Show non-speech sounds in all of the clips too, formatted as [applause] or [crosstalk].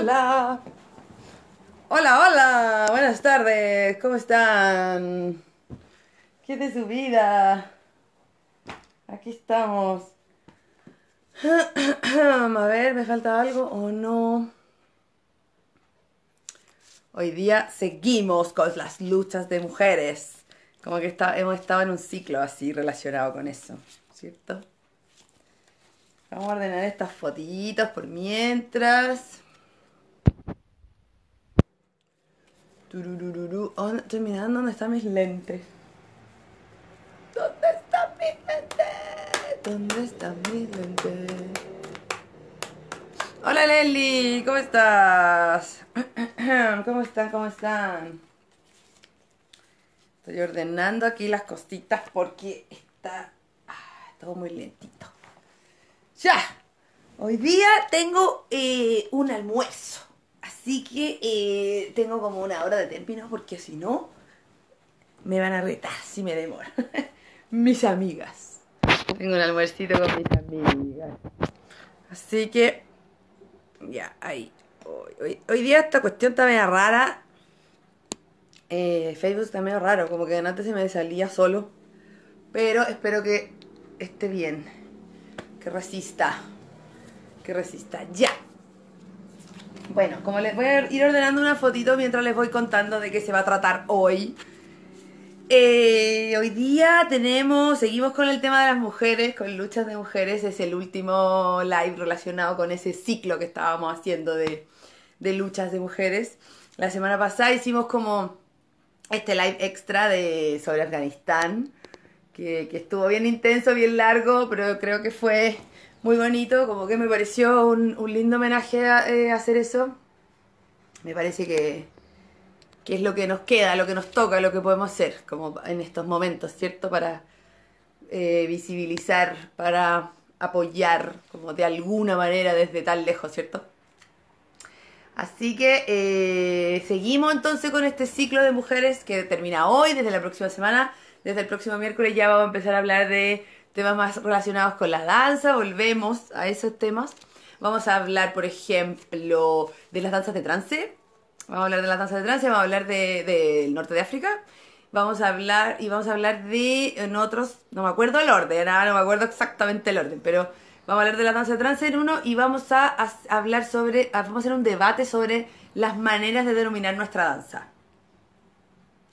Hola. Hola, hola. Buenas tardes. ¿Cómo están? ¿Qué de su vida? Aquí estamos. [clears throat] A ver, ¿me falta algo o no? Hoy día seguimos con las luchas de mujeres. Como que hemos estado en un ciclo así relacionado con eso, ¿cierto? Vamos a ordenar estas fotitos por mientras. Oh, estoy mirando dónde están mis lentes. ¿Dónde están mis lentes? ¿Dónde están mis lentes? Hola Lely, ¿cómo estás? [clears throat] ¿Cómo están? ¿Cómo están? Estoy ordenando aquí las costitas porque está ah, todo muy lentito. ¡Ya! Hoy día tengo eh, un almuerzo. Así que eh, tengo como una hora de término porque si no, me van a retar si me demora. [laughs] mis amigas. Tengo un almuercito con mis amigas. Así que, ya, ahí. Hoy, día esta cuestión está medio rara. Eh, Facebook está medio raro, como que antes se me salía solo. Pero espero que esté bien. Que resista. Que resista. Ya. Bueno, como les voy a ir ordenando una fotito mientras les voy contando de qué se va a tratar hoy. Eh, hoy día tenemos, seguimos con el tema de las mujeres, con luchas de mujeres. Es el último live relacionado con ese ciclo que estábamos haciendo de, luchas de mujeres. La semana pasada hicimos como este live extra de sobre Afganistán, que estuvo bien intenso, bien largo, pero creo que fue muy bonito, como que me pareció un, lindo homenaje eh, hacer eso. Me parece que, es lo que nos queda, lo que nos toca, lo que podemos hacer, como en estos momentos, ¿cierto? Para eh, visibilizar, para apoyar, como de alguna manera desde tan lejos, ¿cierto? Así que eh, seguimos entonces con este ciclo de mujeres que termina hoy, desde la próxima semana, desde el próximo miércoles ya vamos a empezar a hablar de temas más relacionados con la danza, volvemos a esos temas. Vamos a hablar, por ejemplo, de las danzas de trance. Vamos a hablar de las danzas de trance, vamos a hablar del norte de África. Vamos a hablar y vamos a hablar de otros, no me acuerdo el orden, ah, no me acuerdo exactamente el orden, pero vamos a hablar de la danza de trance en uno y vamos a, hablar sobre, vamos a hacer un debate sobre las maneras de denominar nuestra danza.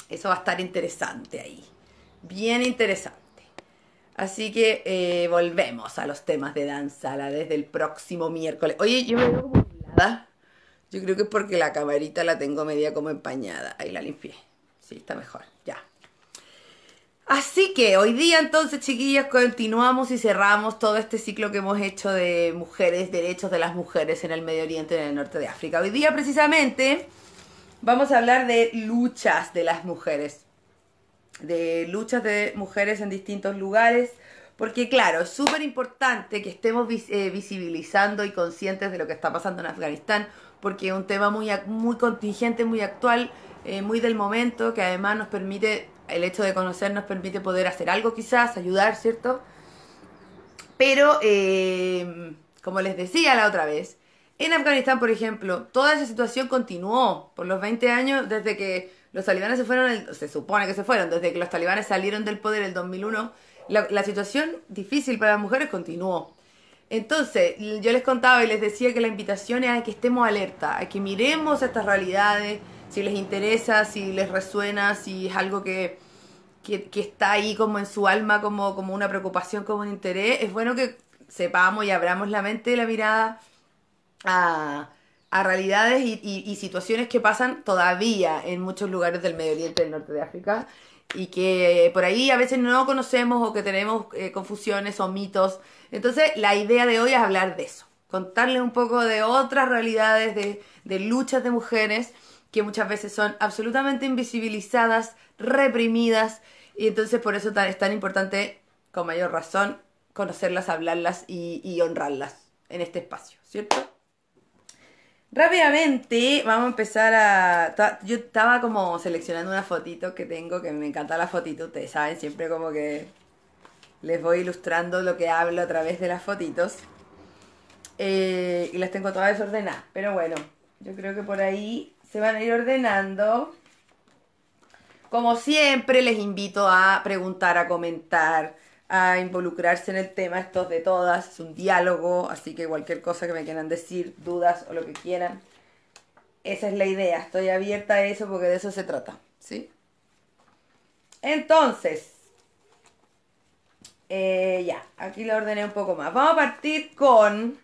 Eso va a estar interesante ahí, bien interesante. Así que eh, volvemos a los temas de la desde el próximo miércoles. Oye, yo me veo como Yo creo que es porque la camarita la tengo media como empañada. Ahí la limpié. Sí, está mejor. Ya. Así que hoy día entonces, chiquillas, continuamos y cerramos todo este ciclo que hemos hecho de mujeres, derechos de las mujeres en el Medio Oriente y en el norte de África. Hoy día precisamente vamos a hablar de luchas de las mujeres de luchas de mujeres en distintos lugares. Porque claro, es súper importante que estemos eh, visibilizando y conscientes de lo que está pasando en Afganistán, porque es un tema muy, muy contingente, muy actual, eh, muy del momento, que además nos permite, el hecho de conocer nos permite poder hacer algo quizás, ayudar, ¿cierto? Pero, eh, como les decía la otra vez, en Afganistán, por ejemplo, toda esa situación continuó por los 20 años desde que los talibanes se fueron, se supone que se fueron, desde que los talibanes salieron del poder en el 2001, la, situación difícil para las mujeres continuó. Entonces, yo les contaba y les decía que la invitación es a que estemos alerta, a que miremos estas realidades, si les interesa, si les resuena, si es algo que, está ahí como en su alma, como, como una preocupación, como un interés. Es bueno que sepamos y abramos la mente y la mirada a, a realidades y, situaciones que pasan todavía en muchos lugares del Medio Oriente, del norte de África, y que por ahí a veces no conocemos o que tenemos eh, confusiones o mitos. Entonces, la idea de hoy es hablar de eso, contarles un poco de otras realidades, de, luchas de mujeres que muchas veces son absolutamente invisibilizadas, reprimidas, y entonces por eso es tan importante, con mayor razón, conocerlas, hablarlas y, y honrarlas en este espacio, ¿cierto? Rápidamente vamos a empezar a... Yo estaba como seleccionando una fotito que tengo, que me encanta la fotito, ustedes saben, siempre como que les voy ilustrando lo que hablo a través de las fotitos. Eh, y las tengo todas desordenadas, pero bueno, yo creo que por ahí se van a ir ordenando. Como siempre, les invito a preguntar, a comentar, a involucrarse en el tema, estos de todas, es un diálogo, así que cualquier cosa que me quieran decir, dudas o lo que quieran, esa es la idea, estoy abierta a eso porque de eso se trata, ¿sí? Entonces, eh, ya, aquí la ordené un poco más. Vamos a partir con...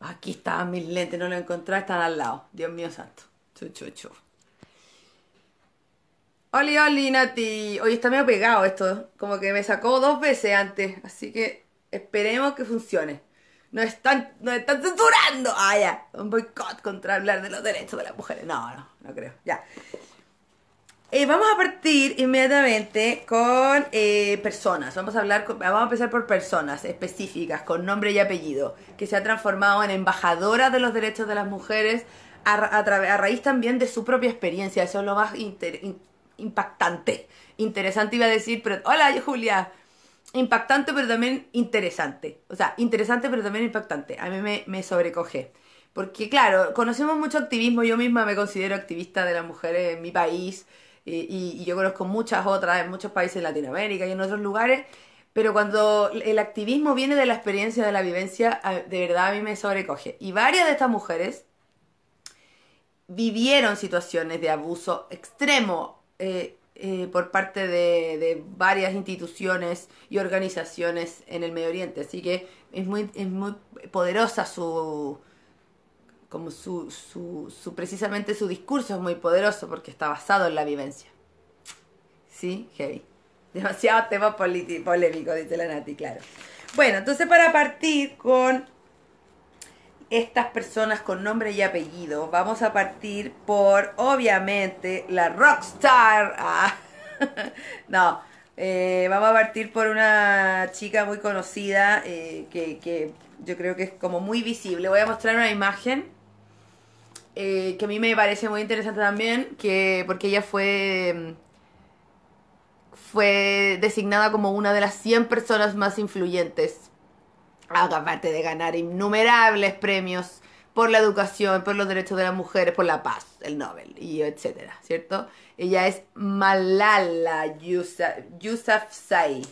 Aquí estaban mis lentes, no lo encontré, están al lado. Dios mío santo. Chuchuchu. Oli, oli, Nati. Hoy está medio pegado esto. Como que me sacó dos veces antes. Así que esperemos que funcione. Nos están, nos están censurando. Ah, ya. Un boicot contra hablar de los derechos de las mujeres. No, no, no creo. Ya. Eh, vamos a partir inmediatamente con eh, personas. Vamos a hablar, vamos a empezar por personas específicas con nombre y apellido que se ha transformado en embajadora de los derechos de las mujeres a, raíz también de su propia experiencia. Eso es lo más interesante impactante. Interesante iba a decir, pero hola Julia. Impactante, pero también interesante. O sea, interesante, pero también impactante. A mí me, sobrecoge. Porque claro, conocemos mucho activismo, yo misma me considero activista de las mujeres en mi país y, yo conozco muchas otras en muchos países de Latinoamérica y en otros lugares, pero cuando el activismo viene de la experiencia, de la vivencia, de verdad a mí me sobrecoge. Y varias de estas mujeres vivieron situaciones de abuso extremo, eh, eh, por parte de, varias instituciones y organizaciones en el Medio Oriente. Así que es muy, muy poderosa su como su, su, precisamente su discurso es muy poderoso porque está basado en la vivencia. ¿Sí? Heavy. [laughs] Demasiado tema polémico, dice la Nati, claro. Bueno, entonces para partir con estas personas con nombre y apellido. Vamos a partir por, obviamente, la rockstar. Ah. [laughs] no, eh, vamos a partir por una chica muy conocida eh, que, yo creo que es como muy visible. Voy a mostrar una imagen eh, que a mí me parece muy interesante también, que porque ella fue mm, fue designada como una de las 100 personas más influyentes aparte de ganar innumerables premios por la educación, por los derechos de las mujeres, por la paz, el Nobel, y etcétera, ¿cierto? Ella es Malala Yousafzai.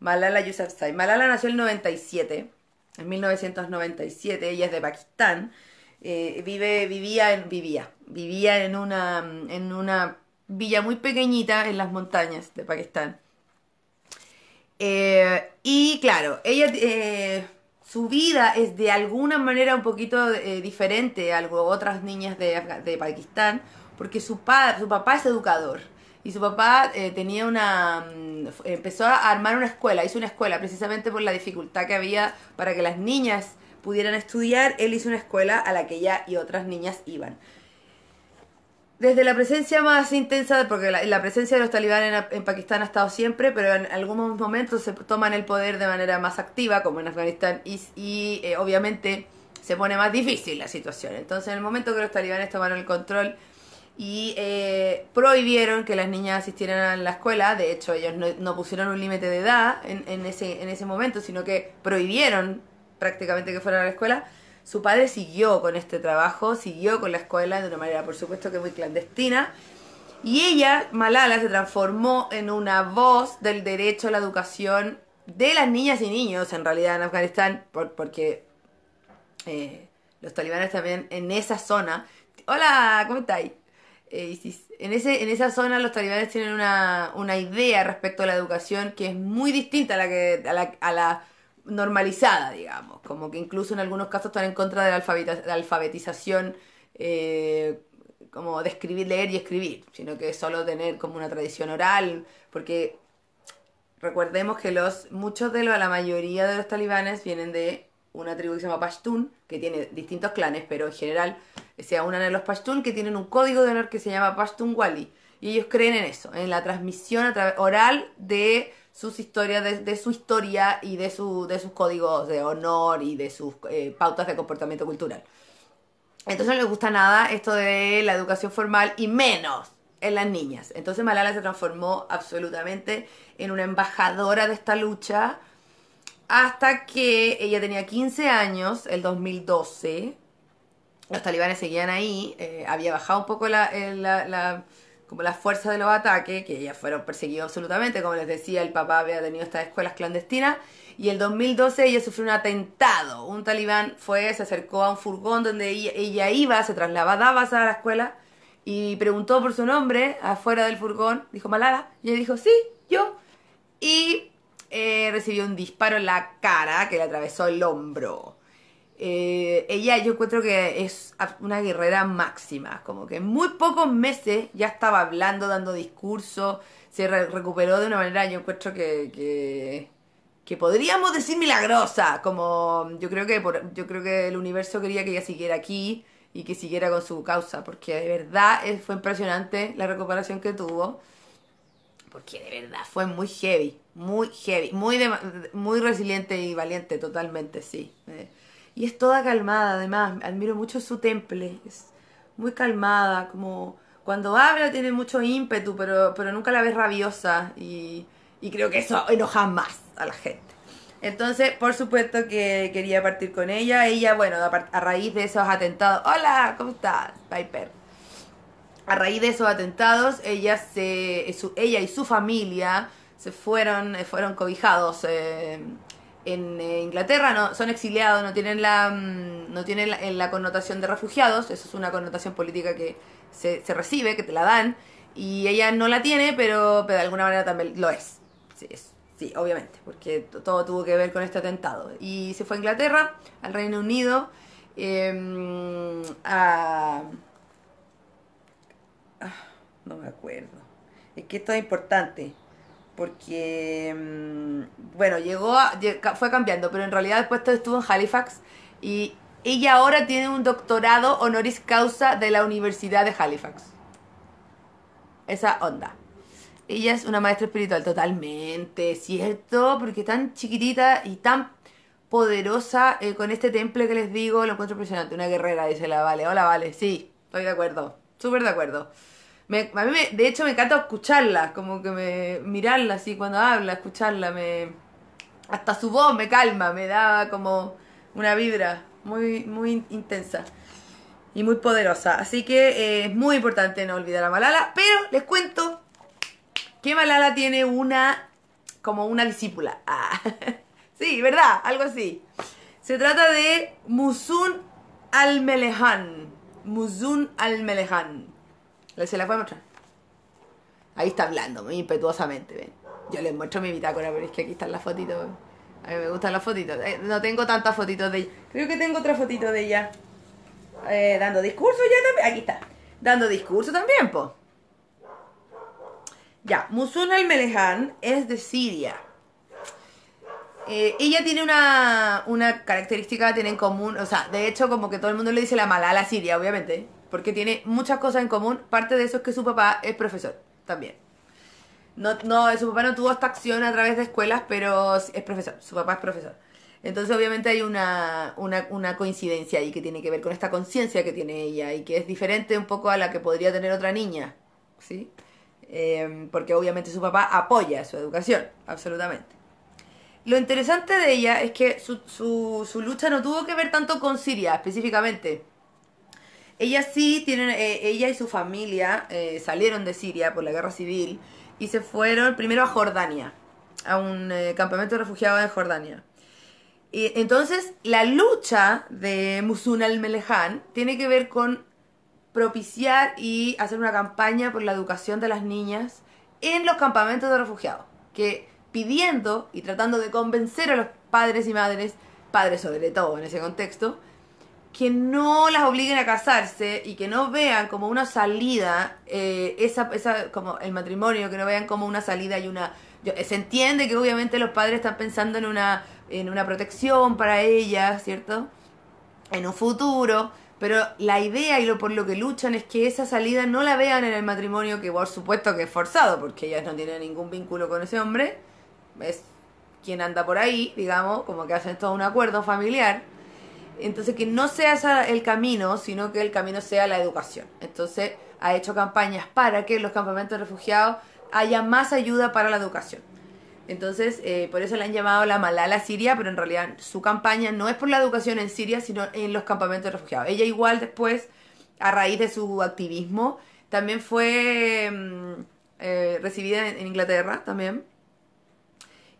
Malala Yousafzai. Malala nació en el 97, en 1997, ella es de Pakistán. Eh, vive, vivía en, vivía, vivía en una, en una villa muy pequeñita en las montañas de Pakistán. Eh, y claro, ella, eh, su vida es de alguna manera un poquito eh, diferente a otras niñas de, Pakistán, porque su, su papá es educador. Y su papá tenía una. Mm, empezó a armar una escuela, hizo una escuela precisamente por la dificultad que había para que las niñas pudieran estudiar. Él hizo una escuela a la que ella y otras niñas iban. Desde la presencia más intensa, porque la, presencia de los talibanes en, Pakistán ha estado siempre, pero en algunos momentos se toman el poder de manera más activa, como en Afganistán, y, eh, obviamente se pone más difícil la situación. Entonces, en el momento que los talibanes tomaron el control y eh, prohibieron que las niñas asistieran a la escuela, de hecho ellos no, pusieron un límite de edad en, ese, en ese momento, sino que prohibieron prácticamente que fueran a la escuela, su padre siguió con este trabajo, siguió con la escuela de una manera, por supuesto que muy clandestina, y ella, Malala, se transformó en una voz del derecho a la educación de las niñas y niños, en realidad, en Afganistán, porque eh, los talibanes también en esa zona. Hola, ¿cómo estáis? Eh, en, ese, en esa zona los talibanes tienen una, una, idea respecto a la educación que es muy distinta a la, que, a la normalizada, digamos, como que incluso en algunos casos están en contra de la, alfabetización, eh, como de escribir, leer y escribir, sino que solo tener como una tradición oral, porque recordemos que los muchos de los, la mayoría de los talibanes vienen de una tribu que se llama Pashtun, que tiene distintos clanes, pero en general se unan a los Pashtun que tienen un código de honor que se llama Pashtun Wali, y ellos creen en eso, en la transmisión oral de sus historias, de, su historia y de, su, de sus códigos de honor y de sus eh, pautas de comportamiento cultural. Entonces no le gusta nada esto de la educación formal y menos en las niñas. Entonces Malala se transformó absolutamente en una embajadora de esta lucha hasta que ella tenía 15 años, el 2012. Los talibanes seguían ahí, eh, había bajado un poco la eh, como las fuerzas de los ataques, que ellas fueron perseguidos absolutamente, como les decía, el papá había tenido estas escuelas clandestinas, y el 2012 ella sufrió un atentado, un talibán fue, se acercó a un furgón donde ella, iba, se trasladaba a la escuela, y preguntó por su nombre afuera del furgón, dijo Malala, y ella dijo, sí, yo, y eh, recibió un disparo en la cara que le atravesó el hombro. Eh, ella yo encuentro que es una guerrera máxima, como que en muy pocos meses ya estaba hablando, dando discursos, se recuperó de una manera, yo encuentro que, que, podríamos decir milagrosa, como yo creo, que yo creo que el universo quería que ella siguiera aquí y que siguiera con su causa, porque de verdad eh, fue impresionante la recuperación que tuvo, porque de verdad fue muy heavy, muy heavy, muy, muy resiliente y valiente totalmente, sí. Eh. Y es toda calmada, además, admiro mucho su temple, es muy calmada, como cuando habla tiene mucho ímpetu, pero, pero nunca la ves rabiosa y, creo que eso enoja más a la gente. Entonces, por supuesto que quería partir con ella. Ella, bueno, a raíz de esos atentados. Hola, ¿cómo estás, Piper? A raíz de esos atentados, ella, se, ella y su familia se fueron, eh, fueron cobijados. Eh, en eh, Inglaterra no, son exiliados, no tienen, la, mm, no tienen eh, la, connotación de refugiados, eso es una connotación política que se, se, recibe, que te la dan, y ella no la tiene, pero, pero de alguna manera también lo es. Sí, obviamente, porque todo tuvo que ver con este atentado. Y se fue a Inglaterra, al Reino Unido, em, a... Ah, no me acuerdo. Es que esto es importante porque, mm, bueno, llegó, fue cambiando, pero en realidad después estuvo en Halifax y ella ahora tiene un doctorado honoris causa de la Universidad de Halifax. Esa onda. Ella es una maestra espiritual, totalmente, ¿cierto? Porque tan chiquitita y tan poderosa eh, con este temple que les digo, lo encuentro impresionante. Una guerrera, dice la Vale. Hola, Vale, sí, estoy de acuerdo, súper de acuerdo me, de hecho, me encanta escucharla, como que me mirarla así cuando habla, escucharla, me hasta su voz me calma, me da como una vibra muy, muy intensa y muy poderosa. Así que eh, es muy importante no olvidar a Malala, pero les cuento que Malala tiene una, como una discípula. [laughs] Ah, sí, ¿verdad? Algo así. Se trata de Musun Almelehan. Musun Almelehan se la voy a mostrar. Ahí está hablando, muy impetuosamente, Yo les muestro mi bitácora, pero es que aquí están las fotitos. A mí me gustan las fotitos. Eh, no tengo tantas fotitos de ella. Creo que tengo otra fotito de ella. Eh, dando discurso ya también. Aquí está. Dando discurso también, po. Ya, Musun el Melehan es de Siria. Eh, ella tiene una, una característica, tiene en común, o sea, de hecho como que todo el mundo le dice la mala a la Siria, obviamente porque tiene muchas cosas en común. Parte de eso es que su papá es profesor también. No, no, eh, su papá no tuvo esta acción a través de escuelas, pero es profesor, su papá es profesor. Entonces obviamente hay una, una, coincidencia ahí que tiene que ver con esta conciencia que tiene ella y que es diferente un poco a la que podría tener otra niña, ¿sí? Em, porque obviamente su papá apoya su educación, absolutamente. Lo interesante de ella es que su, su, su lucha no tuvo que ver tanto con Siria específicamente, ella sí eh, ella y su familia eh, salieron de Siria por la guerra civil y se fueron primero a Jordania, a un eh, campamento de refugiados de Jordania. Y entonces la lucha de Musun al-Melehan tiene que ver con propiciar y hacer una campaña por la educación de las niñas en los campamentos de refugiados, que pidiendo y tratando de convencer a los padres y madres, padres sobre todo en ese contexto, que no las obliguen a casarse y que no vean como una salida, eh, esa, esa, como el matrimonio, que no vean como una salida y una... Eh, se entiende que obviamente los padres están pensando en una, en una protección para ellas, ¿cierto? En un futuro, pero la idea y lo por lo que luchan es que esa salida no la vean en el matrimonio, que por supuesto que es forzado, porque ellas no tienen ningún vínculo con ese hombre, es quien anda por ahí, digamos, como que hacen todo un acuerdo familiar entonces, que no sea el camino, sino que el camino sea la educación. Entonces, ha hecho campañas para que en los campamentos de refugiados haya más ayuda para la educación. Entonces, eh, por eso la han llamado la Malala Siria, pero en realidad su campaña no es por la educación en Siria, sino en los campamentos de refugiados. Ella igual después, a raíz de su activismo, también fue mm, eh, recibida en Inglaterra, también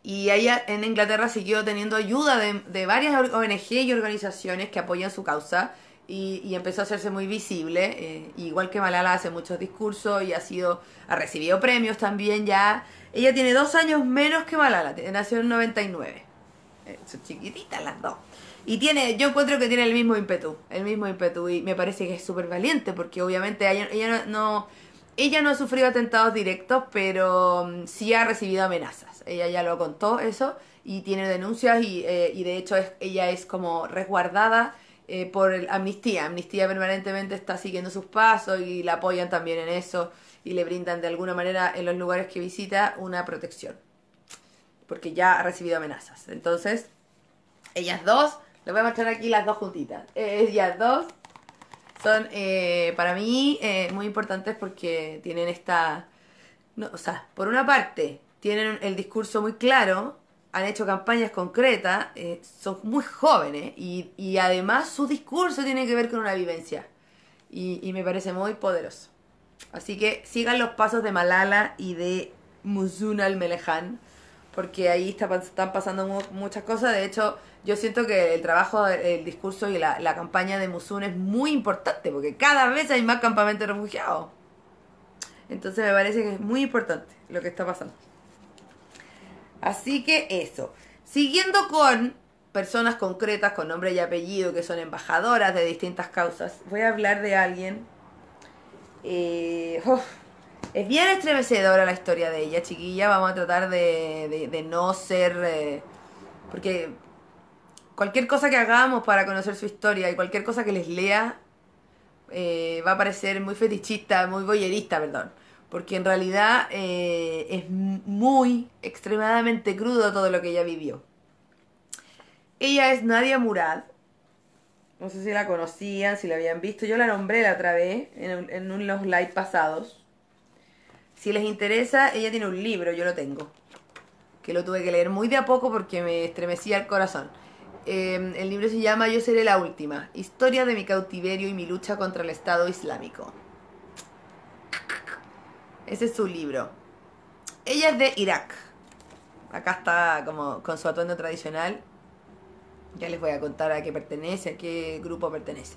y ella en Inglaterra siguió teniendo ayuda de, de varias ONG y organizaciones que apoyan su causa y, y empezó a hacerse muy visible. Eh, igual que Malala hace muchos discursos y ha sido ha recibido premios también ya. Ella tiene dos años menos que Malala, nació en 99. Eh, son chiquititas las dos. Y tiene, yo encuentro que tiene el mismo ímpetu, el mismo ímpetu y me parece que es súper valiente porque obviamente ella, no, no ella no ha sufrido atentados directos, pero mm, sí ha recibido amenazas. Ella ya lo contó eso y tiene denuncias y, eh, de hecho ella es como resguardada eh, por el Amnistía. Amnistía permanentemente está siguiendo sus pasos y la apoyan también en eso y le brindan de alguna manera en los lugares que visita una protección. Porque ya ha recibido amenazas. Entonces, ellas dos, les voy a mostrar aquí las dos juntitas. Ellas dos son eh, para mí eh, muy importantes porque tienen esta... No, o sea, por una parte, tienen el discurso muy claro, han hecho campañas concretas, eh, son muy jóvenes y, además su discurso tiene que ver con una vivencia. Y, me parece muy poderoso. Así que sigan los pasos de Malala y de Muzun al-Melehan porque ahí están pasando muchas cosas. De hecho, yo siento que el trabajo, el discurso y la, campaña de Musun es muy importante, porque cada vez hay más campamentos refugiados. Entonces me parece que es muy importante lo que está pasando. Así que eso. Siguiendo con personas concretas con nombre y apellido que son embajadoras de distintas causas, voy a hablar de alguien. Eh, es bien estremecedora la historia de ella, chiquilla. Vamos a tratar de, no ser... Eh, porque cualquier cosa que hagamos para conocer su historia y cualquier cosa que les lea eh, va a parecer muy fetichista, muy boyerista, perdón. Porque en realidad eh, es muy, extremadamente crudo todo lo que ella vivió. Ella es Nadia Murad. No sé si la conocían, si la habían visto. Yo la nombré la otra vez en, en unos live pasados. Si les interesa, ella tiene un libro, yo lo tengo, que lo tuve que leer muy de a poco porque me estremecía el corazón. Em, el libro se llama Yo seré la última, historia de mi cautiverio y mi lucha contra el Estado Islámico. Ese es su libro. Ella es de Irak. Acá está como con su atuendo tradicional. Ya les voy a contar a qué pertenece, a qué grupo pertenece.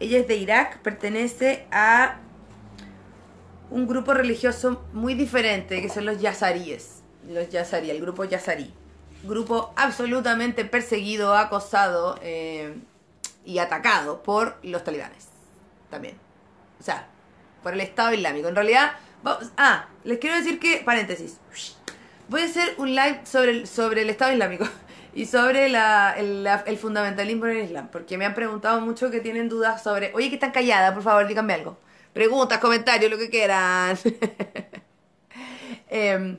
Ella es de Irak, pertenece a un grupo religioso muy diferente, que son los yazaríes. Los yazarí, el grupo yazarí. Grupo absolutamente perseguido, acosado eh, y atacado por los talibanes. También. O sea, por el Estado Islámico. En realidad, vamos, ah, les quiero decir que, paréntesis, voy a hacer un live sobre el, sobre el Estado Islámico [laughs] y sobre la, el, fundamentalismo en el Islam, porque me han preguntado mucho que tienen dudas sobre, oye, que están calladas, por favor, díganme algo. Preguntas, comentarios, lo que quieran. [laughs] Em,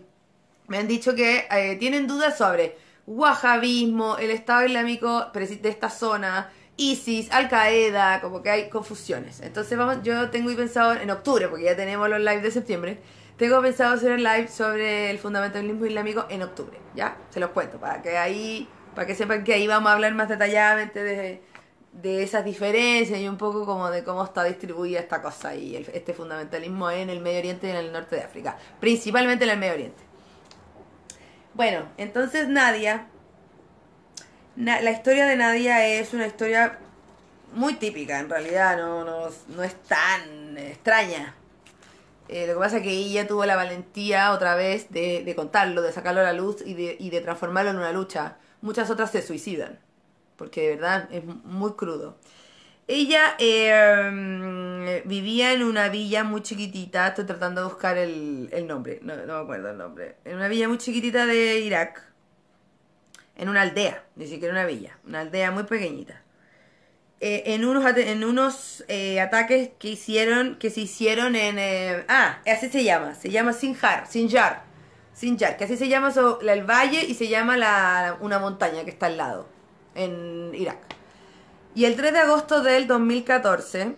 me han dicho que eh, tienen dudas sobre wahhabismo, el Estado Islámico de esta zona, ISIS, Al Qaeda, como que hay confusiones. Entonces vamos, yo tengo pensado en octubre, porque ya tenemos los lives de septiembre, tengo pensado hacer un live sobre el fundamentalismo islámico en octubre, ¿ya? Se los cuento, para que ahí, para que sepan que ahí vamos a hablar más detalladamente de, de esas diferencias y un poco como de cómo está distribuida esta cosa y este fundamentalismo en el Medio Oriente y en el norte de África, principalmente en el Medio Oriente. Bueno, entonces Nadia, la historia de Nadia es una historia muy típica, en realidad no, no, es tan extraña. Eh, lo que pasa es que ella tuvo la valentía otra vez de, de contarlo, de sacarlo a la luz y de, y de transformarlo en una lucha. Muchas otras se suicidan porque de verdad es muy crudo. Ella em, vivía en una villa muy chiquitita, estoy tratando de buscar el, el nombre, no, me acuerdo el nombre, en una villa muy chiquitita de Irak, en una aldea, ni siquiera una villa, una aldea muy pequeñita. Eh, en unos, en unos eh, ataques que hicieron, que se hicieron en... Eh, ah, así se llama, se llama Sinjar, Sinjar, Sinjar, que así se llama el valle y se llama la, una montaña que está al lado en Irak. Y el 3 de agosto del 2014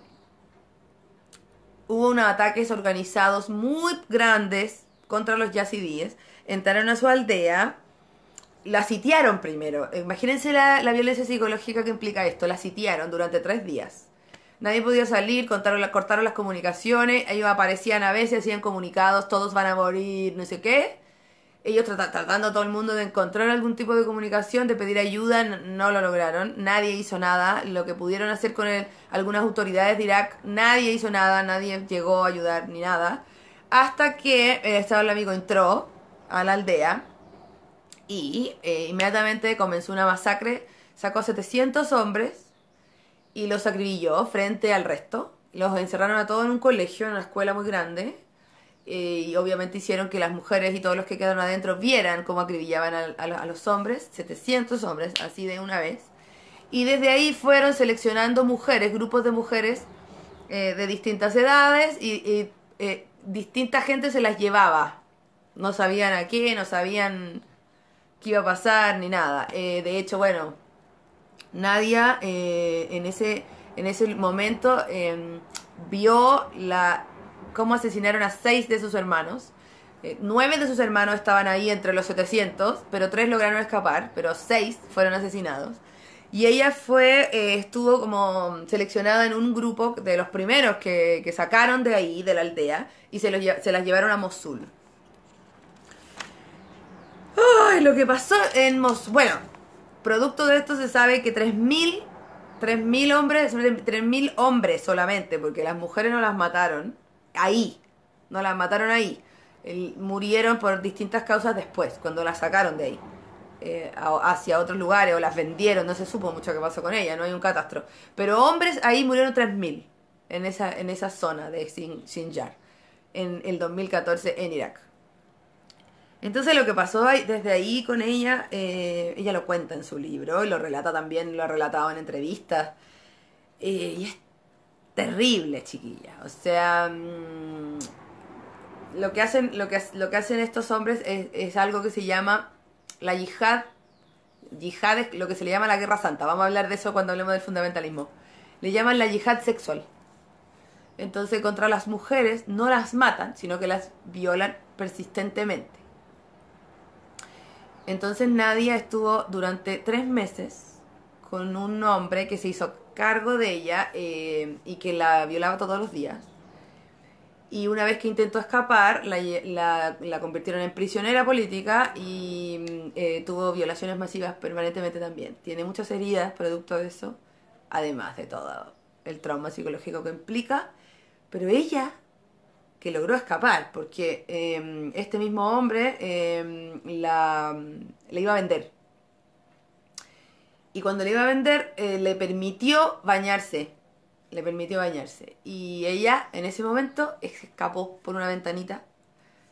hubo unos ataques organizados muy grandes contra los yazidíes. Entraron a su aldea, la sitiaron primero. Imagínense la, violencia psicológica que implica esto. La sitiaron durante tres días. Nadie podía salir, cortaron, cortaron las comunicaciones, ellos aparecían a veces, hacían comunicados, todos van a morir, no sé qué ellos tratando a todo el mundo de encontrar algún tipo de comunicación, de pedir ayuda, no lo lograron, nadie hizo nada, lo que pudieron hacer con el, algunas autoridades de Irak, nadie hizo nada, nadie llegó a ayudar ni nada, hasta que eh, estaba Estado amigo entró a la aldea y eh, inmediatamente comenzó una masacre, sacó 700 hombres y los acribilló frente al resto, los encerraron a todos en un colegio, en una escuela muy grande, eh, y obviamente hicieron que las mujeres y todos los que quedaron adentro vieran cómo acribillaban a, los hombres, 700 hombres, así de una vez. Y desde ahí fueron seleccionando mujeres, grupos de mujeres eh, de distintas edades y, eh, distinta gente se las llevaba. No sabían a qué, no sabían qué iba a pasar ni nada. de hecho, bueno, Nadia en, ese, en ese momento em, vio la cómo asesinaron a seis de sus hermanos. Eh, nueve de sus hermanos estaban ahí entre los 700, pero tres lograron escapar, pero seis fueron asesinados. Y ella fue, eh, estuvo como seleccionada en un grupo de los primeros que, sacaron de ahí, de la aldea, y se, las llevaron a Mosul. Ay, lo que pasó en Mosul. Bueno, producto de esto se sabe que hombres, 3.000 hombres solamente, porque las mujeres no las mataron ahí, no la mataron ahí. murieron por distintas causas después, cuando la sacaron de ahí. Eh, hacia otros lugares o las vendieron, no se supo mucho qué pasó con ella, no hay un catastro. Pero hombres ahí murieron 3.000 en esa, en esa zona de Sinjar, en el 2014 en Irak. Entonces lo que pasó desde ahí con ella, eh, ella lo cuenta en su libro y lo relata también, lo ha relatado en entrevistas. Eh, y es terrible, chiquilla. O sea, mm, lo, que hacen, lo, que, lo que hacen estos hombres es, algo que se llama la yihad. Yihad es lo que se le llama la guerra santa. Vamos a hablar de eso cuando hablemos del fundamentalismo. Le llaman la yihad sexual. Entonces, contra las mujeres no las matan, sino que las violan persistentemente. Entonces, Nadia estuvo durante tres meses con un hombre que se hizo cargo de ella eh, y que la violaba todos los días. Y una vez que intentó escapar, la, convirtieron en prisionera política y mm, eh, tuvo violaciones masivas permanentemente también. Tiene muchas heridas producto de eso, además de todo el trauma psicológico que implica. Pero ella, que logró escapar, porque em, este mismo hombre em, la, mm, la iba a vender y cuando le iba a vender, eh, le permitió bañarse. Le permitió bañarse. Y ella, en ese momento, se escapó por una ventanita.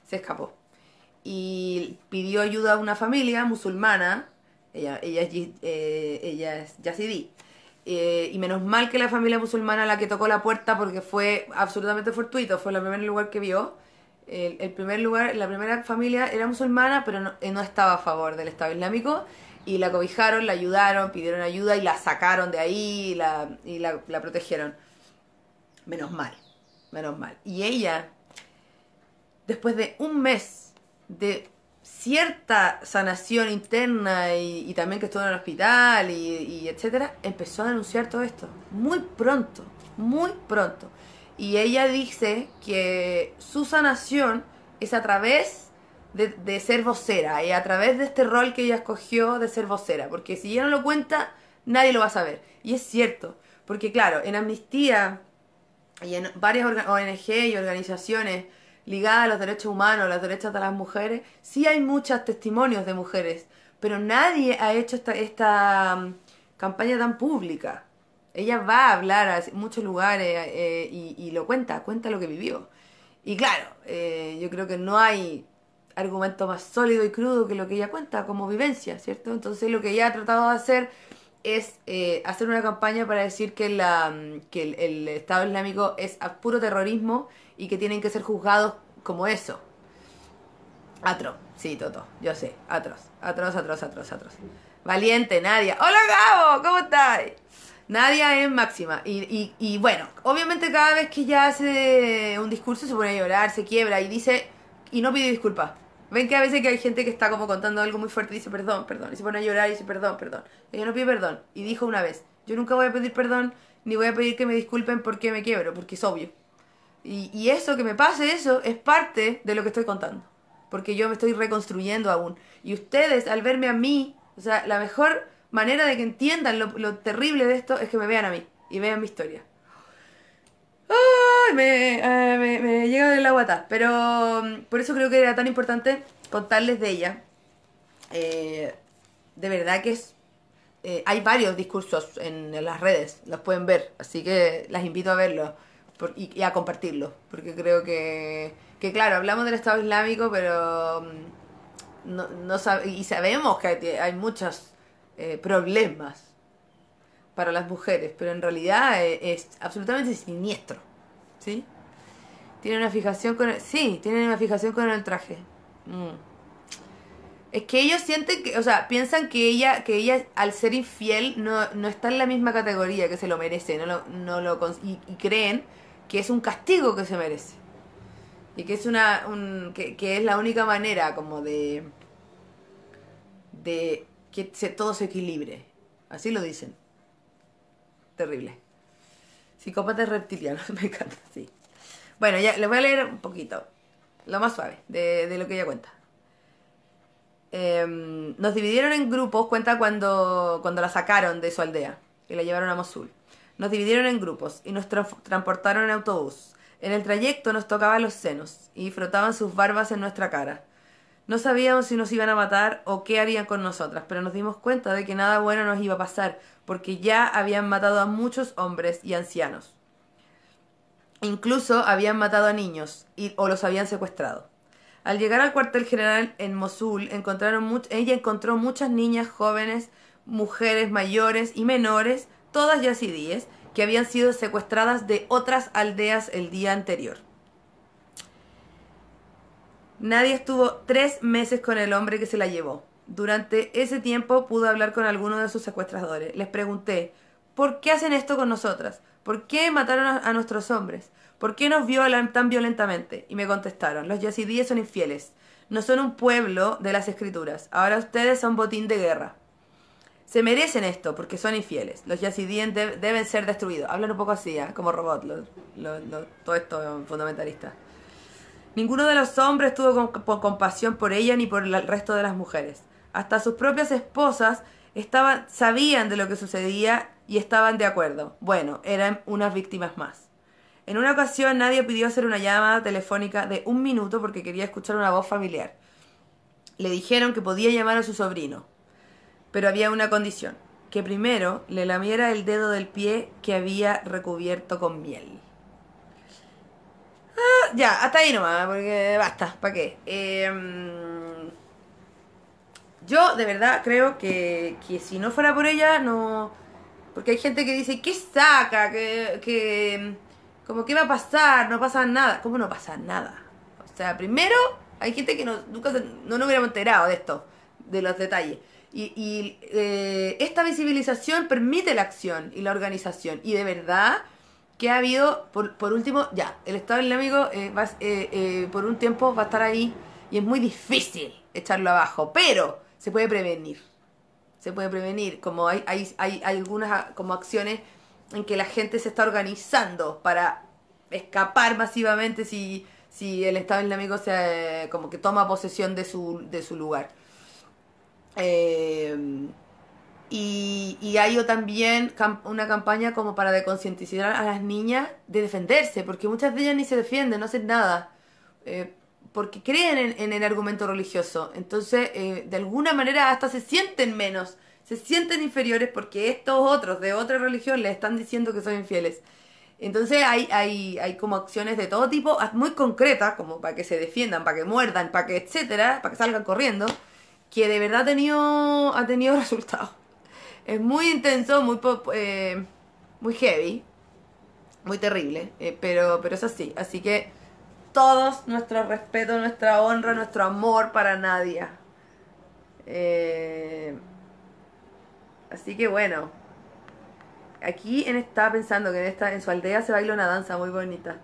Se escapó. Y pidió ayuda a una familia musulmana. Ella, ella, eh, ella es Yazidi eh, y menos mal que la familia musulmana la que tocó la puerta porque fue absolutamente fortuito, fue el primer lugar que vio. El, primer lugar, la primera familia era musulmana, pero no, estaba a favor del Estado Islámico y la cobijaron, la ayudaron, pidieron ayuda y la sacaron de ahí y la, protegieron. Menos mal, menos mal. Y ella, después de un mes de cierta sanación interna y, también que estuvo en el hospital y, y etcétera, empezó a denunciar todo esto. Muy pronto, muy pronto. Y ella dice que su sanación es a través de, ser vocera, y a través de este rol que ella escogió de ser vocera, porque si ella no lo cuenta, nadie lo va a saber. Y es cierto, porque claro, en Amnistía y en varias ONG y organizaciones ligadas a los derechos humanos, a los derechos de las mujeres, sí hay muchos testimonios de mujeres, pero nadie ha hecho esta, mm, campaña tan pública. Ella va a hablar a muchos lugares eh, y, lo cuenta, cuenta lo que vivió. Y claro, eh, yo creo que no hay argumento más sólido y crudo que lo que ella cuenta como vivencia, ¿cierto? Entonces lo que ella ha tratado de hacer es eh, hacer una campaña para decir que, la, mm, que el, Estado Islámico es puro terrorismo y que tienen que ser juzgados como eso. Atro sí, Toto, yo sé, atroz, atroz, atroz, atroz, atroz. Valiente, Nadia. Hola, Gabo, ¿cómo estáis? Nadia es máxima. Y, y, y bueno, obviamente cada vez que ella hace un discurso se pone a llorar, se quiebra y dice, y no pide disculpas. Ven que a veces que hay gente que está como contando algo muy fuerte y dice perdón, perdón, y se pone a llorar y dice perdón, perdón. yo no pide perdón. Y dijo una vez, yo nunca voy a pedir perdón ni voy a pedir que me disculpen porque me quiebro, porque es obvio. Y, eso, que me pase eso, es parte de lo que estoy contando. Porque yo me estoy reconstruyendo aún. Y ustedes, al verme a mí, o sea, la mejor manera de que entiendan lo terrible de esto es que me vean a mí y vean mi historia. Me, llego eh, me, llega de la guata. Pero mm, por eso creo que era tan importante contarles de ella. Eh, de verdad que es. Eh, hay varios discursos en, las redes, los pueden ver, así que las invito a verlos y, a compartirlos, porque creo que, que, claro, hablamos del Estado Islámico, pero mm, no, y sabemos que hay, hay muchos problemas para las mujeres, pero en realidad eh, es, absolutamente siniestro, ¿sí? Tiene una fijación con el, sí, tienen una fijación con el traje. Mm. Es que ellos sienten que, o sea, piensan que ella, que ella al ser infiel no, no está en la misma categoría, que se lo merece, no lo, no lo y, creen que es un castigo que se merece. Y que es una que, que es la única manera como de de que se, todo se equilibre. Así lo dicen terrible. Psicópata reptiliano, [laughs] me encanta, sí. Bueno, ya les voy a leer un poquito, lo más suave, de, lo que ella cuenta. Em, nos dividieron en grupos, cuenta cuando, cuando la sacaron de su aldea y la llevaron a Mosul. Nos dividieron en grupos y nos transportaron en autobús. En el trayecto nos tocaban los senos y frotaban sus barbas en nuestra cara. No sabíamos si nos iban a matar o qué harían con nosotras, pero nos dimos cuenta de que nada bueno nos iba a pasar, porque ya habían matado a muchos hombres y ancianos. Incluso habían matado a niños o los habían secuestrado. Al llegar al cuartel general en Mosul, encontraron ella encontró muchas niñas jóvenes, mujeres mayores y menores, todas yacidíes, que habían sido secuestradas de otras aldeas el día anterior. Nadie estuvo tres meses con el hombre que se la llevó. Durante ese tiempo pudo hablar con alguno de sus secuestradores. Les pregunté, ¿por qué hacen esto con nosotras? ¿Por qué mataron a nuestros hombres? ¿Por qué nos violan tan violentamente? Y me contestaron, los yacidíes son infieles. No son un pueblo de las escrituras. Ahora ustedes son botín de guerra. Se merecen esto porque son infieles. Los yazidíes deben ser destruidos. Hablan un poco así, ¿ah? como robot, todo esto fundamentalista. Ninguno de los hombres tuvo compasión por ella ni por el resto de las mujeres. Hasta sus propias esposas sabían de lo que sucedía y estaban de acuerdo. Bueno, eran unas víctimas más. En una ocasión nadie pidió hacer una llamada telefónica de un minuto porque quería escuchar una voz familiar. Le dijeron que podía llamar a su sobrino, pero había una condición, que primero le lamiera el dedo del pie que había recubierto con miel. Ah, ya, hasta ahí nomás, porque basta, ¿para qué? Em, yo de verdad creo que, si no fuera por ella, no... Porque hay gente que dice, ¿qué saca? Que, como, ¿qué va a pasar? No pasa nada. ¿Cómo no pasa nada? O sea, primero, hay gente que no, nunca se, no nos hubiéramos enterado de esto, de los detalles. Y, y eh, esta visibilización permite la acción y la organización. Y de verdad que ha habido, por, último, ya, el Estado Islámico eh, eh, eh, por un tiempo va a estar ahí y es muy difícil echarlo abajo, pero se puede prevenir. Se puede prevenir, como hay, hay, hay, algunas ah, como acciones en que la gente se está organizando para escapar masivamente si, si el Estado Islámico se, como que toma posesión de su, de su lugar. Eh, y, y hay también una campaña como para de concientizar a las niñas de defenderse, porque muchas de ellas ni se defienden, no hacen nada, eh, porque creen en, el argumento religioso. Entonces, eh, de alguna manera hasta se sienten menos, se sienten inferiores porque estos otros de otra religión les están diciendo que son infieles. Entonces hay, hay, hay como acciones de todo tipo, ah, muy concretas, como para que se defiendan, para que muerdan, para que etcétera, para que salgan corriendo, que de verdad ha tenido, ha tenido [laughs] resultados. Es muy intenso, muy, eh, muy heavy, muy terrible, eh, pero, pero es así. Así que todos nuestro respeto, nuestra honra, nuestro amor para Nadia. Eh, así que bueno, aquí estaba pensando que en, esta, en su aldea se baila una danza muy bonita.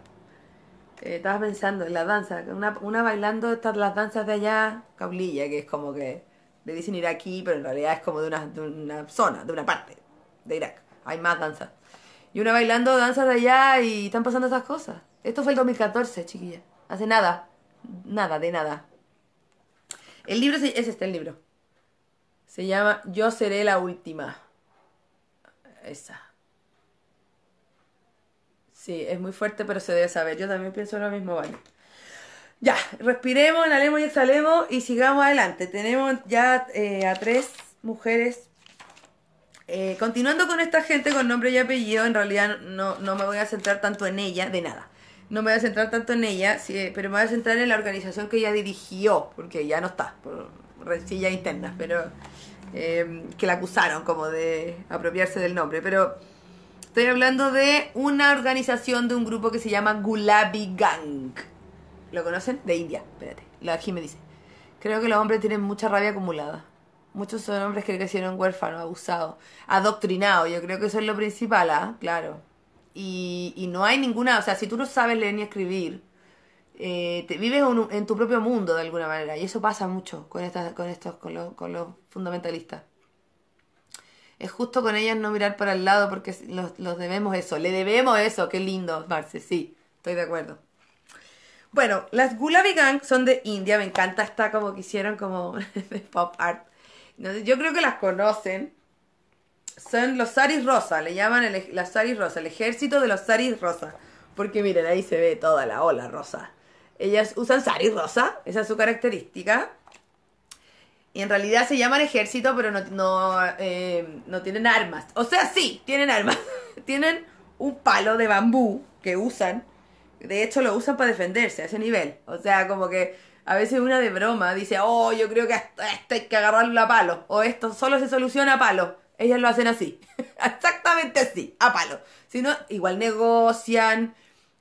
estaba pensando en la danza, una, una bailando estas las danzas de allá, cablilla, que es como que le dicen aquí pero en realidad es como de una, zona, de una parte de Irak. Hay más danzas. Y una bailando danzas de allá y están pasando esas cosas. Esto fue el 2014, chiquilla. Hace nada. Nada, de nada. El libro ese es el libro. Se llama Yo seré la última. Esa. Sí, es muy fuerte, pero se debe saber. Yo también pienso lo mismo, vale. Ya, respiremos, inhalemos y exhalemos y sigamos adelante. Tenemos ya eh, a tres mujeres. Eh, continuando con esta gente con nombre y apellido, en realidad no, me voy a centrar tanto en ella, de nada. No me voy a centrar tanto en ella, pero me voy a centrar en la organización que ella dirigió, porque ya no está, por rencillas internas, pero em, que la acusaron como de apropiarse del nombre. Pero estoy hablando de una organización de un grupo que se llama Gulabi Gang ¿Lo conocen? De India, espérate. La me dice. Creo que los hombres tienen mucha rabia acumulada. Muchos son hombres que crecieron huérfanos, abusados, adoctrinados. Yo creo que eso es lo principal, ¿ah? Claro. Y, no hay ninguna, o sea, si tú no sabes leer ni escribir, eh, te, vives en tu propio mundo de alguna manera. Y eso pasa mucho con, estas, con estos, con los, fundamentalistas. Es justo con ellas no mirar para el lado porque los, los debemos eso. Le debemos eso, qué lindo, Marce, sí, estoy de acuerdo. Bueno, las Gulabi Gang son de India, me encanta esta como que hicieron como [laughs] de pop art. Yo creo que las conocen. Son los Saris Rosa, le llaman el, las Saris Rosa, el ejército de los Saris Rosa. Porque miren, ahí se ve toda la ola rosa. Ellas usan Saris Rosa, esa es su característica. Y en realidad se llaman ejército, pero no, no, eh, no tienen armas. O sea, sí, tienen armas. [laughs] tienen un palo de bambú que usan de hecho lo usan para defenderse a ese nivel. O sea, como que a veces una de broma dice, oh, yo creo que esto, hay que agarrarlo a palo, o esto solo se soluciona a palo. Ellas lo hacen así, [laughs] exactamente así, a palo. Si no, igual negocian,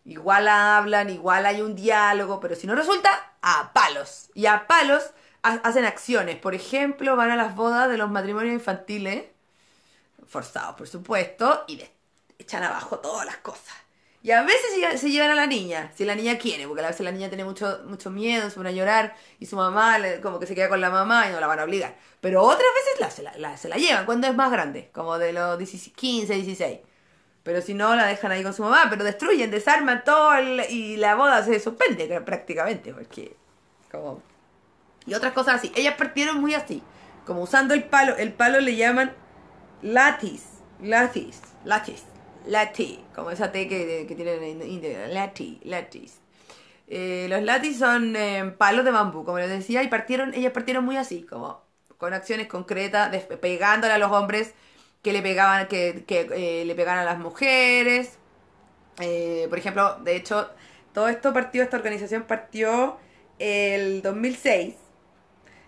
igual hablan, igual hay un diálogo, pero si no resulta, a palos. Y a palos hacen acciones. Por ejemplo, van a las bodas de los matrimonios infantiles, forzados por supuesto, y echan abajo todas las cosas y a veces se llevan a la niña, si la niña quiere, porque a veces la niña tiene mucho, mucho miedo, se van a llorar y su mamá como que se queda con la mamá y no la van a obligar. Pero otras veces se, la, llevan cuando es más grande, como de los 15, 16. Pero si no, la dejan ahí con su mamá, pero destruyen, desarman todo y la boda se suspende prácticamente, porque como... Y otras cosas así. Ellas partieron muy así, como usando el palo. El palo le llaman latis, latis, latis lati, como esa T que, que tiene en India, lati, latis. Eh, los latis son eh, palos de bambú, como les decía, y partieron, ellas partieron muy así, como con acciones concretas, pegándole a los hombres que le pegaban, que, eh, le a las mujeres. por ejemplo, de hecho, todo esto partió, esta organización partió el 2006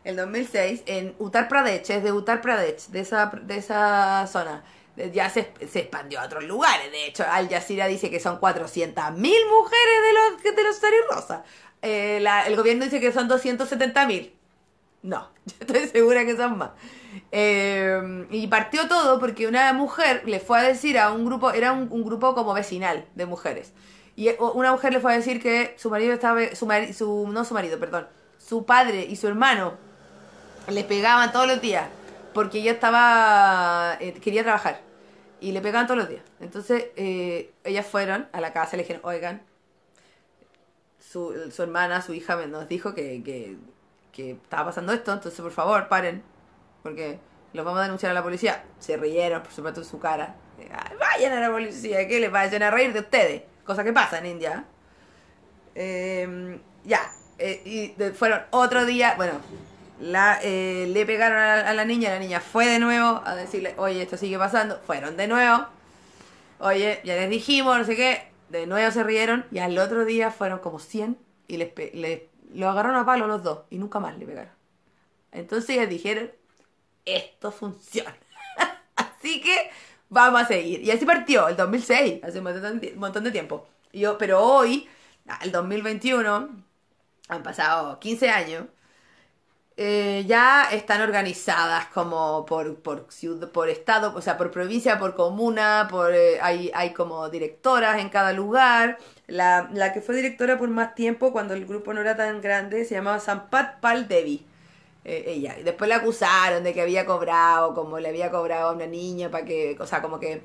el 2006 en Uttar Pradesh, es de Uttar Pradesh, de esa, de esa zona. Eh, ya se, expandió a otros lugares. De hecho, Al Jazeera dice que son 400.000 mujeres de los, de los Sari Rosa. Eh, el gobierno dice que son 270.000. No, [laughs] yo estoy segura que son más. Em, y partió todo porque una mujer le fue a decir a un grupo, era un, grupo como vecinal de mujeres. Y una mujer le fue a decir que su marido estaba, su, no su marido, perdón, su padre y su hermano les pegaban todos los días porque ella estaba, eh, quería trabajar y le pegaban todos los días. Entonces eh, ellas fueron a la casa y le dijeron, oigan, su, hermana, su hija nos dijo que, que, estaba pasando esto, entonces por favor paren, porque los vamos a denunciar a la policía. Se rieron, por supuesto, en su cara. vayan a la policía, que les vayan a reír de ustedes. Cosa que pasa en India. Em, ya. Eh, y fueron otro día, bueno, la, eh, le pegaron a la, niña, la niña fue de nuevo a decirle, oye, esto sigue pasando, fueron de nuevo, oye, ya les dijimos, no sé qué, de nuevo se rieron y al otro día fueron como 100 y les, lo agarraron a palo los dos y nunca más le pegaron. Entonces dijeron, esto funciona. [laughs] así que vamos a seguir. Y así partió el 2006, hace un montón de tiempo. yo, pero hoy, el 2021, han pasado 15 años eh, ya están organizadas como por, por, por estado, o sea, por provincia, por comuna, por, eh, hay, hay como directoras en cada lugar. La, que fue directora por más tiempo, cuando el grupo no era tan grande, se llamaba Sampat Pal Eh, ella. Y después la acusaron de que había cobrado, como le había cobrado a una niña para que, o sea, como que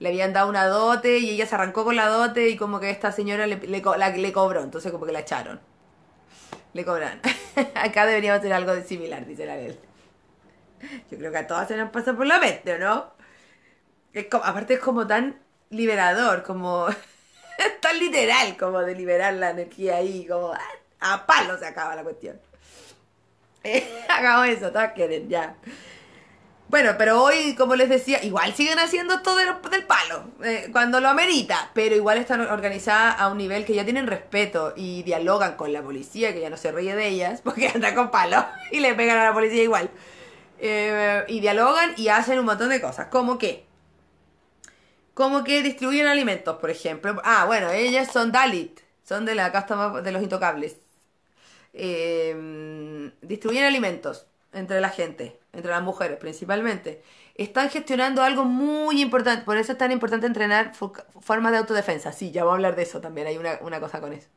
le habían dado una dote y ella se arrancó con la dote y como que esta señora le, le cobró, entonces como que la echaron le cobran. [laughs] Acá deberíamos hacer algo similar, dice la Bel. Yo creo que a todas se nos pasa por la mente, ¿o no? como, aparte es como tan liberador, como [laughs] tan literal, como de liberar la energía ahí, como a palo se acaba la cuestión. acabo [laughs] eso, todas quieren, ya. Bueno, pero hoy, como les decía, igual siguen haciendo todo del, palo, eh, cuando lo amerita, pero igual están organizadas a un nivel que ya tienen respeto y dialogan con la policía, que ya no se ríe de ellas, [laughs] porque andan con palo y le pegan a la policía igual. Eh, y dialogan y hacen un montón de cosas, como que... Como que distribuyen alimentos, por ejemplo. Ah, bueno, ellas son Dalit, son de la casta de los intocables. Eh, distribuyen alimentos entre la gente, entre las mujeres principalmente, están gestionando algo muy importante. Por eso es tan importante entrenar formas de autodefensa. Sí, ya voy a hablar de eso también. Hay una, cosa con eso.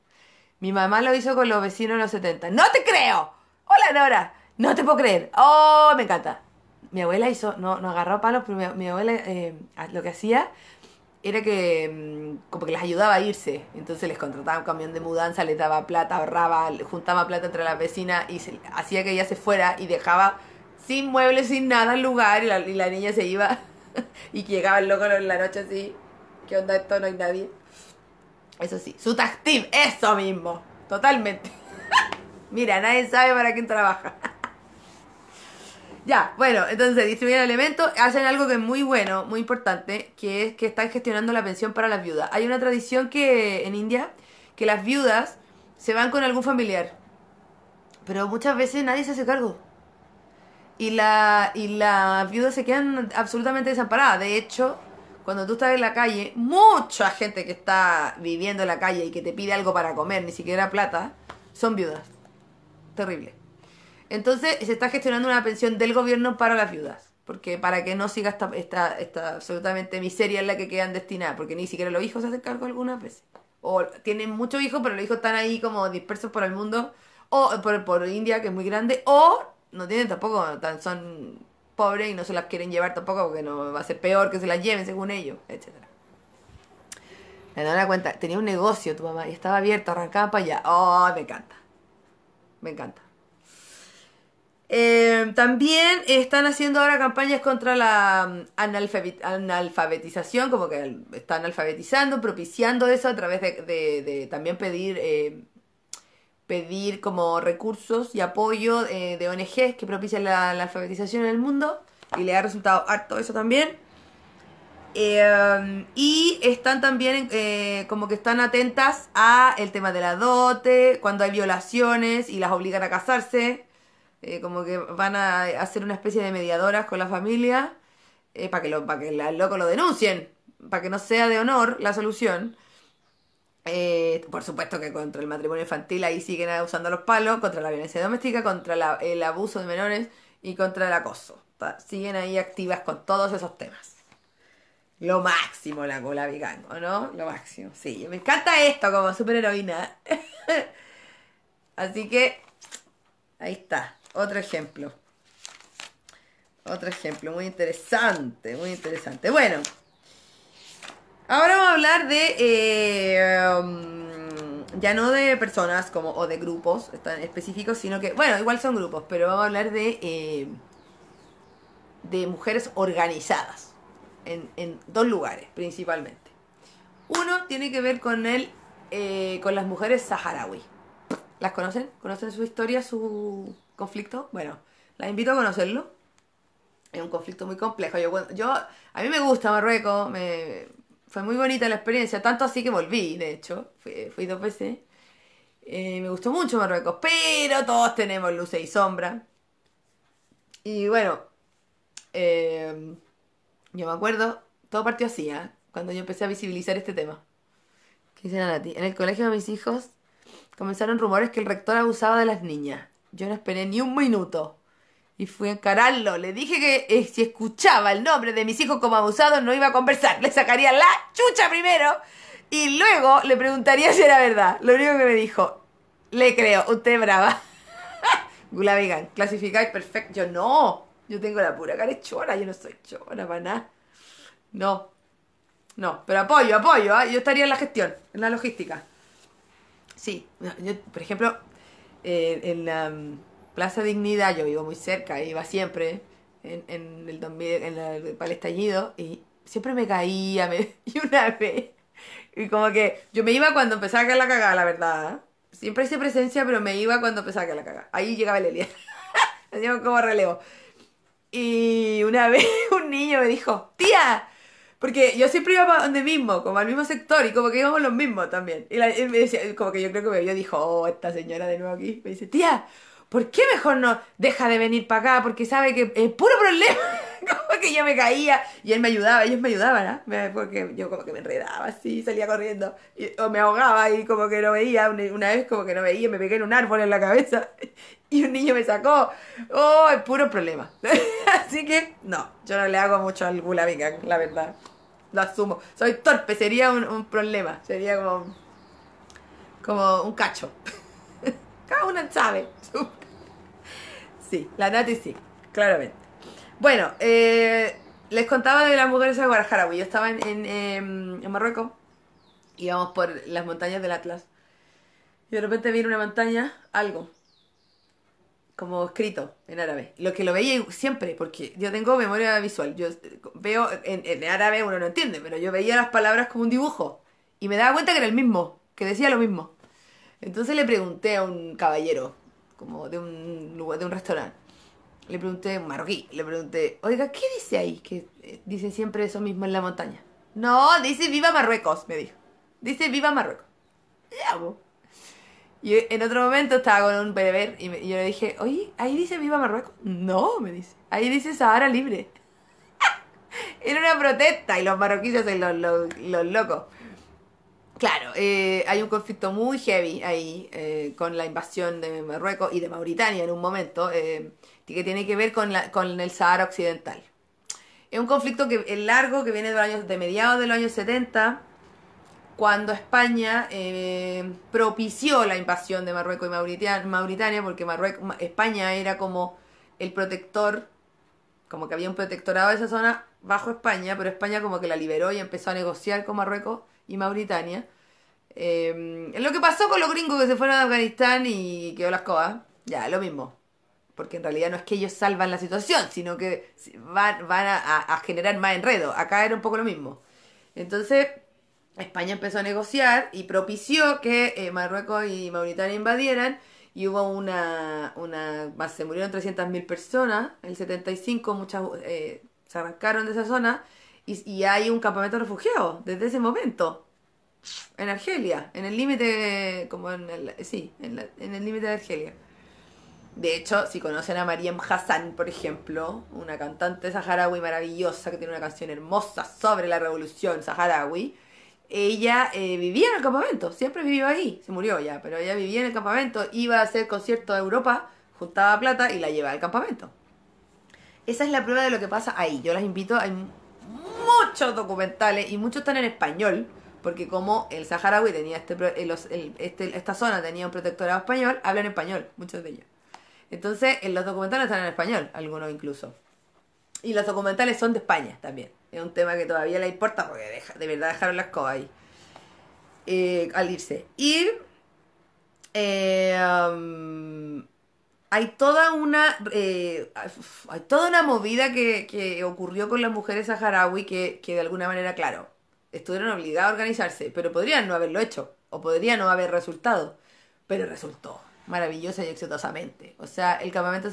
Mi mamá lo hizo con los vecinos en los 70. ¡No te creo! ¡Hola, Nora! ¡No te puedo creer! ¡Oh, me encanta! Mi abuela hizo, no, no agarró palos, pero mi, abuela eh, lo que hacía era que mm, como que les ayudaba a irse. Entonces les contrataba un camión de mudanza, les daba plata, ahorraba, juntaba plata entre las vecinas y hacía que ella se fuera y dejaba sin muebles, sin nada el lugar y la, niña se iba [laughs] y llegaba el loco en la noche así. ¿Qué onda esto? No hay nadie. Eso sí, su team, eso mismo, totalmente. [laughs] Mira, nadie sabe para quién trabaja. Ya, bueno, entonces distribuyen elemento. hacen algo que es muy bueno, muy importante, que es que están gestionando la pensión para las viudas. Hay una tradición que en India, que las viudas se van con algún familiar, pero muchas veces nadie se hace cargo. Y la, y las viudas se quedan absolutamente desamparadas. De hecho, cuando tú estás en la calle, mucha gente que está viviendo en la calle y que te pide algo para comer, ni siquiera plata, son viudas. Terrible. Entonces se está gestionando una pensión del gobierno para las viudas, porque para que no siga esta, esta, absolutamente miseria en la que quedan destinadas, porque ni siquiera los hijos se hacen cargo algunas veces. O tienen muchos hijos, pero los hijos están ahí como dispersos por el mundo, o por, India, que es muy grande, o no tienen tampoco, tan, son pobres y no se las quieren llevar tampoco, porque no va a ser peor que se las lleven según ellos, etcétera. Me la cuenta, tenía un negocio tu mamá y estaba abierto, arrancaba para allá. Oh, me encanta. Me encanta. Em, también están haciendo ahora campañas contra la mm, analfabetización, como que están alfabetizando, propiciando eso a través de, también pedir, em, pedir como recursos y apoyo eh, de ONGs que propician la, la, alfabetización en el mundo y le ha resultado harto eso también. Em, y están también eh, como que están atentas a el tema de la dote, cuando hay violaciones y las obligan a casarse eh, como que van a hacer una especie de mediadoras con la familia eh, para que, lo, para que loco lo denuncien, para que no sea de honor la solución. Eh, por supuesto que contra el matrimonio infantil ahí siguen usando los palos, contra la violencia doméstica, contra el abuso de menores y contra el acoso. siguen ahí activas con todos esos temas. Lo máximo la cola vigango, ¿no? Lo máximo. Sí, me encanta esto como super heroína [laughs] Así que ahí está otro ejemplo. Otro ejemplo, muy interesante, muy interesante. Bueno, ahora vamos a hablar de... Eh, um, ya no de personas como o de grupos tan específicos, sino que, bueno, igual son grupos, pero vamos a hablar de, eh, de mujeres organizadas en, dos lugares principalmente. Uno tiene que ver con el, eh, con las mujeres saharaui. ¿Las conocen? ¿Conocen su historia, su, conflicto, bueno, la invito a conocerlo. Es un conflicto muy complejo. Yo, yo a mí me gusta Marruecos, me, fue muy bonita la experiencia, tanto así que volví, de hecho, fui, dos veces. Eh, me gustó mucho Marruecos, pero todos tenemos luces y sombras. Y bueno, eh, yo me acuerdo, todo partió así, ¿ah? cuando yo empecé a visibilizar este tema. ¿Qué En el colegio de mis hijos comenzaron rumores que el rector abusaba de las niñas. Yo no esperé ni un minuto. Y fui a encararlo. Le dije que eh, si escuchaba el nombre de mis hijos como abusados no iba a conversar. Le sacaría la chucha primero y luego le preguntaría si era verdad. Lo único que me dijo, le creo, usted brava. [laughs] Gula vegan, clasificáis perfecto. Yo no, yo tengo la pura cara chora, yo no soy chora para nada. No, no, pero apoyo, apoyo, ¿ah? yo estaría en la gestión, en la logística. Sí, yo, por ejemplo, eh, en la mm, Plaza Dignidad, yo vivo muy cerca, iba siempre en, en el 2000, en estallido y siempre me caía, me, [laughs] y una vez, y como que yo me iba cuando empezaba a caer la cagada, la verdad. ¿eh? Siempre hice presencia, pero me iba cuando empezaba a caer la cagada. Ahí llegaba el me [laughs] Hacíamos como relevo. Y una [laughs] vez un niño me dijo, tía, porque yo siempre iba para donde mismo, como al mismo sector, y como que íbamos los mismos también. Y, la, me decía, como que yo creo que me vio dijo, oh, esta señora de nuevo aquí. Me dice, tía, ¿por qué mejor no deja de venir para acá? Porque sabe que es puro problema. [laughs] como que yo me caía y él me ayudaba, ellos me ayudaban, ¿no? ¿ah? Porque yo como que me enredaba así, salía corriendo, o me ahogaba y como que no veía. Una, vez como que no veía, me pegué en un árbol en la cabeza [laughs] y un niño me sacó. Oh, es puro problema. [laughs] así que no, yo no le hago mucho al Gulabigan, la verdad lo asumo. Soy torpe, sería un, problema, sería como, como un cacho. [laughs] Cada uno sabe. [laughs] sí, la Nati sí, claramente. Bueno, eh, les contaba de las mujeres de Guadalajara. Yo estaba en, em, en, Marruecos, íbamos por las montañas del Atlas. Y de repente viene una montaña, algo, como escrito en árabe. Lo que lo veía siempre, porque yo tengo memoria visual. Yo eh, veo, en, árabe uno no entiende, pero yo veía las palabras como un dibujo. Y me daba cuenta que era el mismo, que decía lo mismo. Entonces le pregunté a un caballero, como de un lugar, de un restaurante. Le pregunté, un marroquí, le pregunté, oiga, ¿qué dice ahí? Que eh, dice siempre eso mismo en la montaña. No, dice viva Marruecos, me dijo. Dice viva Marruecos. Y en otro momento estaba con un bebé y, yo le dije, oye, ahí dice Viva Marruecos. No, me dice, ahí dice Sahara Libre. [laughs] Era una protesta y los marroquíes son los, locos. Claro, eh, hay un conflicto muy heavy ahí eh, con la invasión de Marruecos y de Mauritania en un momento, eh, que tiene que ver con, la, con el Sahara Occidental. Es un conflicto que es largo, que viene de, años, de mediados de los años 70 cuando España eh, propició la invasión de Marruecos y Mauritania, porque Marruecos, España era como el protector, como que había un protectorado de esa zona bajo España, pero España como que la liberó y empezó a negociar con Marruecos y Mauritania. Eh, lo que pasó con los gringos que se fueron a Afganistán y quedó las cosas, ya, lo mismo. Porque en realidad no es que ellos salvan la situación, sino que van, a generar más enredo. Acá era un poco lo mismo. Entonces, España empezó a negociar y propició que eh, Marruecos y Mauritania invadieran y hubo una, se murieron 300.000 personas, en el 75 muchas eh, se arrancaron de esa zona y, hay un campamento de refugiados desde ese momento en Argelia, en el límite como en el, sí, en, en el límite de Argelia. De hecho, si conocen a Mariam Hassan, por ejemplo, una cantante saharaui maravillosa que tiene una canción hermosa sobre la revolución saharaui, ella eh, vivía en el campamento, siempre vivió ahí, se murió ya, pero ella vivía en el campamento, iba a hacer conciertos a Europa, juntaba plata y la llevaba al campamento. Esa es la prueba de lo que pasa ahí. Yo las invito, hay muchos documentales y muchos están en español, porque como el saharaui tenía este, eh, este esta zona tenía un protectorado español, hablan español, muchos de ellos. Entonces, los documentales están en español, algunos incluso y los documentales son de España también. Es un tema que todavía le importa porque de verdad dejaron las cosas ahí eh, al irse. Y eh, um, hay toda una eh, hay toda una movida que, ocurrió con las mujeres saharaui que, de alguna manera, claro, estuvieron obligadas a organizarse, pero podrían no haberlo hecho o podría no haber resultado, pero resultó maravillosa y exitosamente. O sea, el campamento,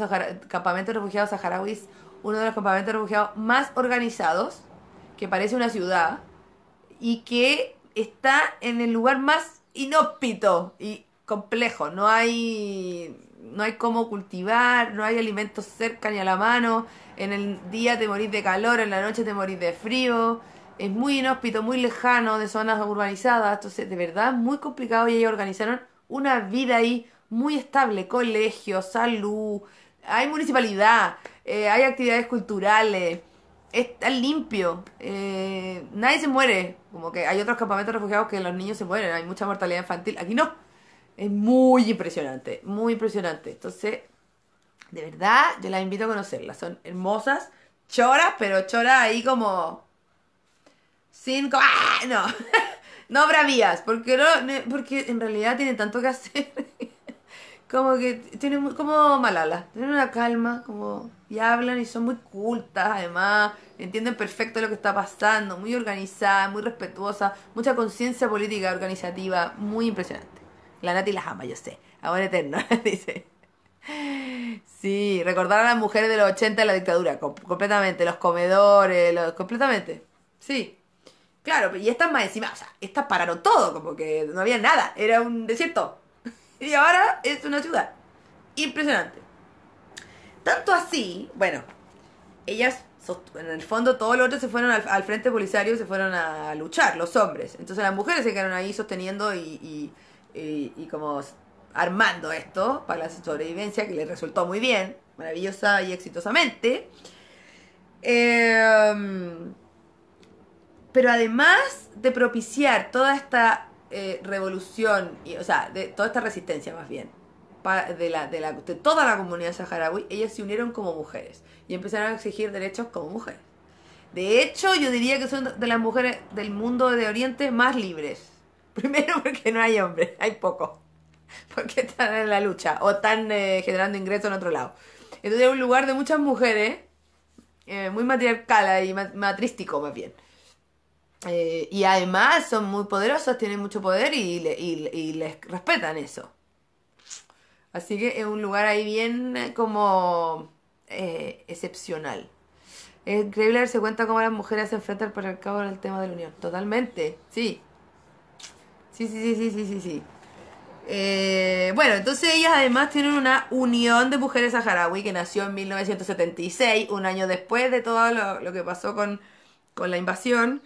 campamento de refugiados saharauis uno de los campamentos refugiados más organizados, que parece una ciudad, y que está en el lugar más inhóspito y complejo. No hay, no hay cómo cultivar, no hay alimentos cerca ni a la mano. En el día te morís de calor, en la noche te morís de frío. Es muy inhóspito, muy lejano de zonas urbanizadas. Entonces, de verdad, muy complicado. Y ellos organizaron una vida ahí muy estable. Colegio, salud, hay municipalidad. Eh, hay actividades culturales, está limpio, eh, nadie se muere. Como que hay otros campamentos refugiados que los niños se mueren, hay mucha mortalidad infantil. Aquí no. Es muy impresionante, muy impresionante. Entonces, de verdad, yo las invito a conocerlas. Son hermosas, choras, pero choras ahí como. Sin. ¡Ah! No. [laughs] no bravías, porque, no, porque en realidad tienen tanto que hacer. [laughs] como que tienen. Como Malala. Tienen una calma, como y hablan y son muy cultas, además, entienden perfecto lo que está pasando, muy organizada muy respetuosa mucha conciencia política organizativa, muy impresionante. La Nati las ama, yo sé, amor eterno, [laughs] dice. Sí, recordar a las mujeres de los 80 en la dictadura, completamente, los comedores, los, completamente. Sí. Claro, y estas más encima, o sea, estas pararon todo, como que no había nada, era un desierto. [laughs] Y ahora es una ciudad. Impresionante. Tanto así, bueno, ellas, en el fondo, todos los otros se fueron al, frente polisario, se fueron a luchar, los hombres. Entonces las mujeres se quedaron ahí sosteniendo y, como armando esto para la sobrevivencia, que les resultó muy bien, maravillosa y exitosamente. Em, pero además de propiciar toda esta eh, revolución, y, o sea, de toda esta resistencia más bien, de, la, de, toda la comunidad saharaui, ellas se unieron como mujeres y empezaron a exigir derechos como mujeres. De hecho, yo diría que son de las mujeres del mundo de Oriente más libres. [laughs] Primero porque no hay hombres, hay pocos [laughs] Porque están en la lucha o están eh, generando ingresos en otro lado. Entonces es un lugar de muchas mujeres, eh, muy matriarcal y matrístico más bien. Eh, y además son muy poderosas, tienen mucho poder y les respetan eso. Así que es un lugar ahí bien eh, como eh, excepcional. Es increíble darse cuenta cómo las mujeres se enfrentan por el cabo el tema de la unión. Totalmente, sí. Sí, sí, sí, sí, sí, sí, eh, bueno, entonces ellas además tienen una unión de mujeres saharaui que nació en 1976, un año después de todo lo, que pasó con, la invasión.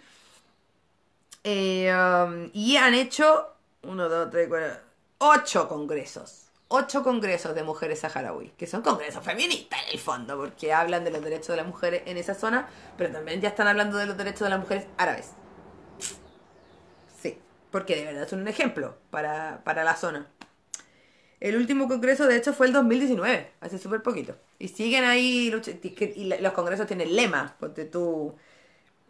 Um, y han hecho uno, dos, tres, cuatro, ocho congresos ocho congresos de mujeres saharaui, que son congresos feministas en el fondo, porque hablan de los derechos de las mujeres en esa zona, pero también ya están hablando de los derechos de las mujeres árabes. Sí, porque de verdad son un ejemplo para, la zona. El último congreso, de hecho, fue el 2019, hace súper poquito. Y siguen ahí, y los congresos tienen lemas porque tú...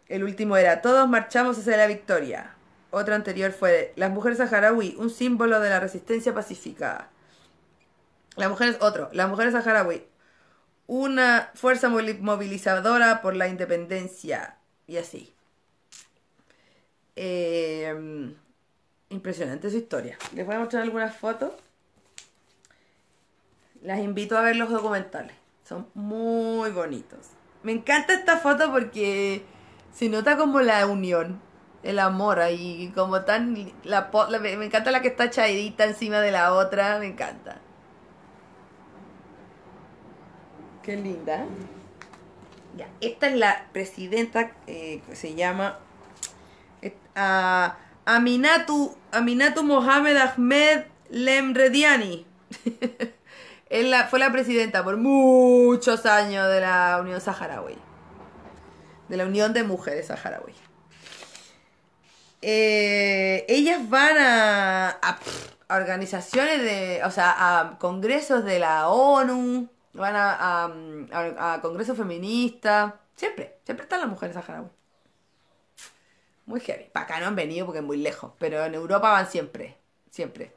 El último era, todos marchamos hacia la victoria. otro anterior fue, las mujeres saharaui, un símbolo de la resistencia pacífica. La mujer es otro. La mujer es saharaui. Una fuerza movilizadora por la independencia. Y así. Em, impresionante su historia. Les voy a mostrar algunas fotos. Las invito a ver los documentales. Son muy bonitos. Me encanta esta foto porque se nota como la unión, el amor ahí, como tan... La, me encanta la que está echadita encima de la otra, me encanta. Qué linda. Ya, esta es la presidenta, eh, que se llama Aminatu, Aminatu Mohamed Ahmed Lemrediani. [laughs] fue la presidenta por muchos años de la Unión Saharaui. De la Unión de Mujeres Saharaui. Eh, ellas van a, a, organizaciones de. O sea, a congresos de la ONU van a, congresos feministas. congreso feminista. Siempre, siempre están las mujeres saharauis. Muy heavy. Para acá no han venido porque es muy lejos, pero en Europa van siempre, siempre.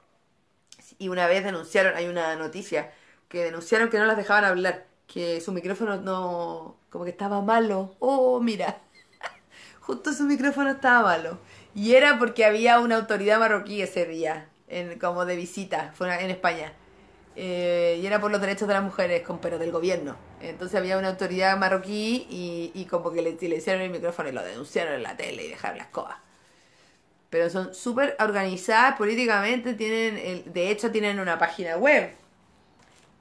Y una vez denunciaron, hay una noticia, que denunciaron que no las dejaban hablar, que su micrófono no, como que estaba malo. Oh, mira, [laughs] justo su micrófono estaba malo. Y era porque había una autoridad marroquí ese día, en, como de visita, fue en España. Eh, y era por los derechos de las mujeres, con, pero del gobierno. Entonces había una autoridad marroquí y, como que le, le, hicieron el micrófono y lo denunciaron en la tele y dejaron las cosas. Pero son súper organizadas políticamente, tienen de hecho tienen una página web.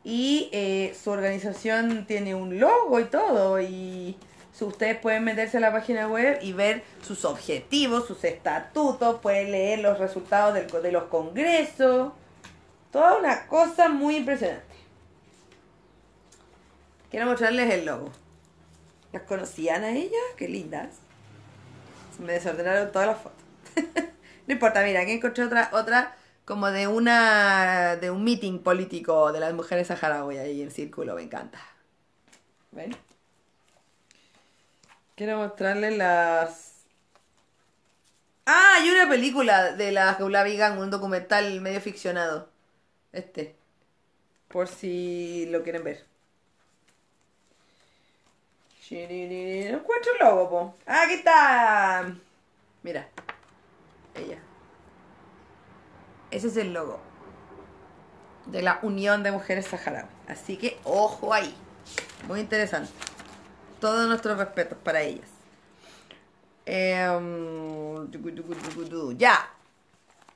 Y eh, su organización tiene un logo y todo. Y ustedes pueden meterse a la página web y ver sus objetivos, sus estatutos, pueden leer los resultados del, de los congresos. Toda una cosa muy impresionante. Quiero mostrarles el logo. ¿Las conocían a ellas? Qué lindas. me desordenaron todas las fotos. [laughs] no importa, mira, aquí encontré otra, otra como de una de un meeting político de las mujeres saharaui ahí en círculo, me encanta. ¿Ven? Quiero mostrarles las. Ah, hay una película de la Jaula Vigan, un documental medio ficcionado. Este. Por si lo quieren ver. los encuentro el logo, ah, aquí está. Mira. Ella. Ese es el logo. De la Unión de Mujeres Saharaui. Así que ojo ahí. Muy interesante. Todos nuestros respetos para ellas. Em, ya.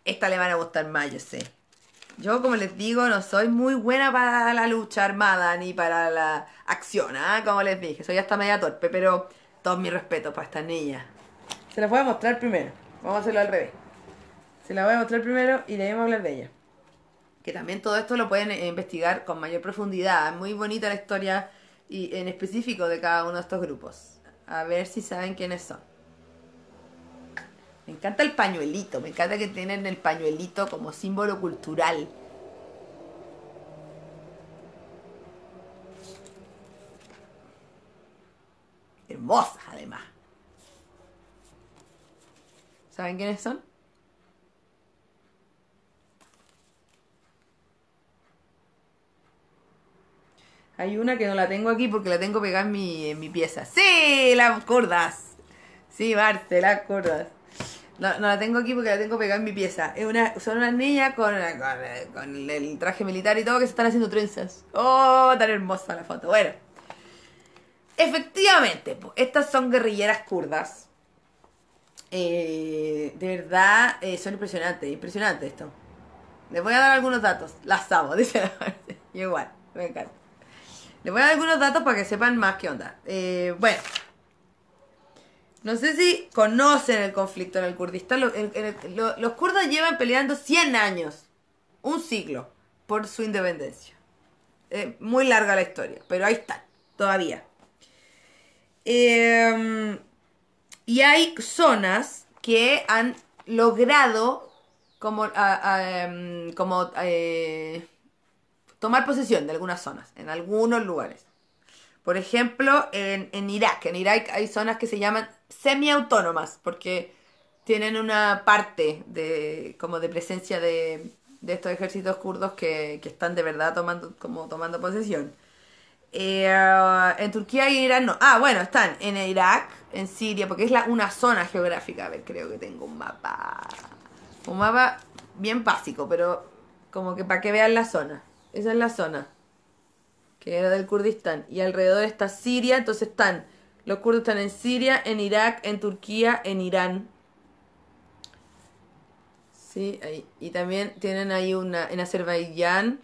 Esta le van a gustar más, yo sé. Yo, como les digo, no soy muy buena para la lucha armada ni para la acción, ¿ah? Como les dije, soy hasta media torpe, pero todo mi respeto para esta niña. Se la voy a mostrar primero. Vamos a hacerlo al revés. Se la voy a mostrar primero y le a hablar de ella. Que también todo esto lo pueden eh, investigar con mayor profundidad. Es muy bonita la historia y en específico de cada uno de estos grupos. A ver si saben quiénes son. Me encanta el pañuelito, me encanta que tienen el pañuelito como símbolo cultural. Hermosas además. ¿Saben quiénes son? Hay una que no la tengo aquí porque la tengo pegada en mi, pieza. ¡Sí! Las cordas. Sí, Marte, las cordas. No, la tengo aquí porque la tengo pegada en mi pieza. son unas niñas con, el traje militar y todo que se están haciendo trenzas. ¡Oh, tan hermosa la foto! Bueno, efectivamente, estas son guerrilleras kurdas. Eh, de verdad, eh, son impresionantes, impresionante esto. Les voy a dar algunos datos. Las amo, [laughs] dice la Igual, me encanta. Les voy a dar algunos datos para que sepan más qué onda. Eh, bueno. No sé si conocen el conflicto en el Kurdistán. los kurdos llevan peleando 100 años, un siglo, por su independencia. Eh, muy larga la historia, pero ahí está, todavía. Em, y hay zonas que han logrado como, em, como eh, tomar posesión de algunas zonas, en algunos lugares. Por ejemplo, en, en Irak. En Irak hay zonas que se llaman Semi-autónomas, porque tienen una parte de, como de presencia de, estos ejércitos kurdos que, están de verdad tomando, como tomando posesión. Eh, en Turquía y Irán no. Ah, bueno, están en Irak, en Siria, porque es la, una zona geográfica. A ver, creo que tengo un mapa. Un mapa bien básico, pero como que para que vean la zona. Esa es la zona que era del Kurdistán. Y alrededor está Siria, entonces están los kurdos están en Siria, en Irak, en Turquía, en Irán. Sí, ahí. y también tienen ahí una en Azerbaiyán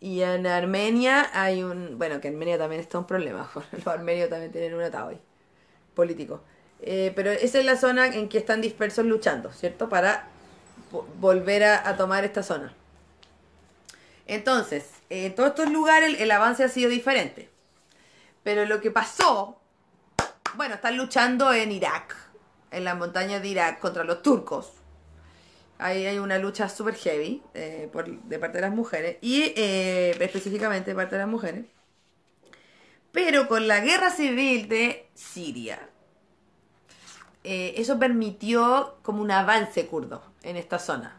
y en Armenia hay un, bueno, que Armenia también está un problema, [laughs] los armenios también tienen un ataúd político. Eh, pero esa es la zona en que están dispersos luchando, ¿cierto? Para volver a, tomar esta zona. Entonces, en todos estos lugares el avance ha sido diferente. Pero lo que pasó bueno, están luchando en Irak, en las montañas de Irak contra los turcos. Ahí hay una lucha super heavy eh, de parte de las mujeres y eh, específicamente de parte de las mujeres. Pero con la guerra civil de Siria, eh, eso permitió como un avance kurdo en esta zona.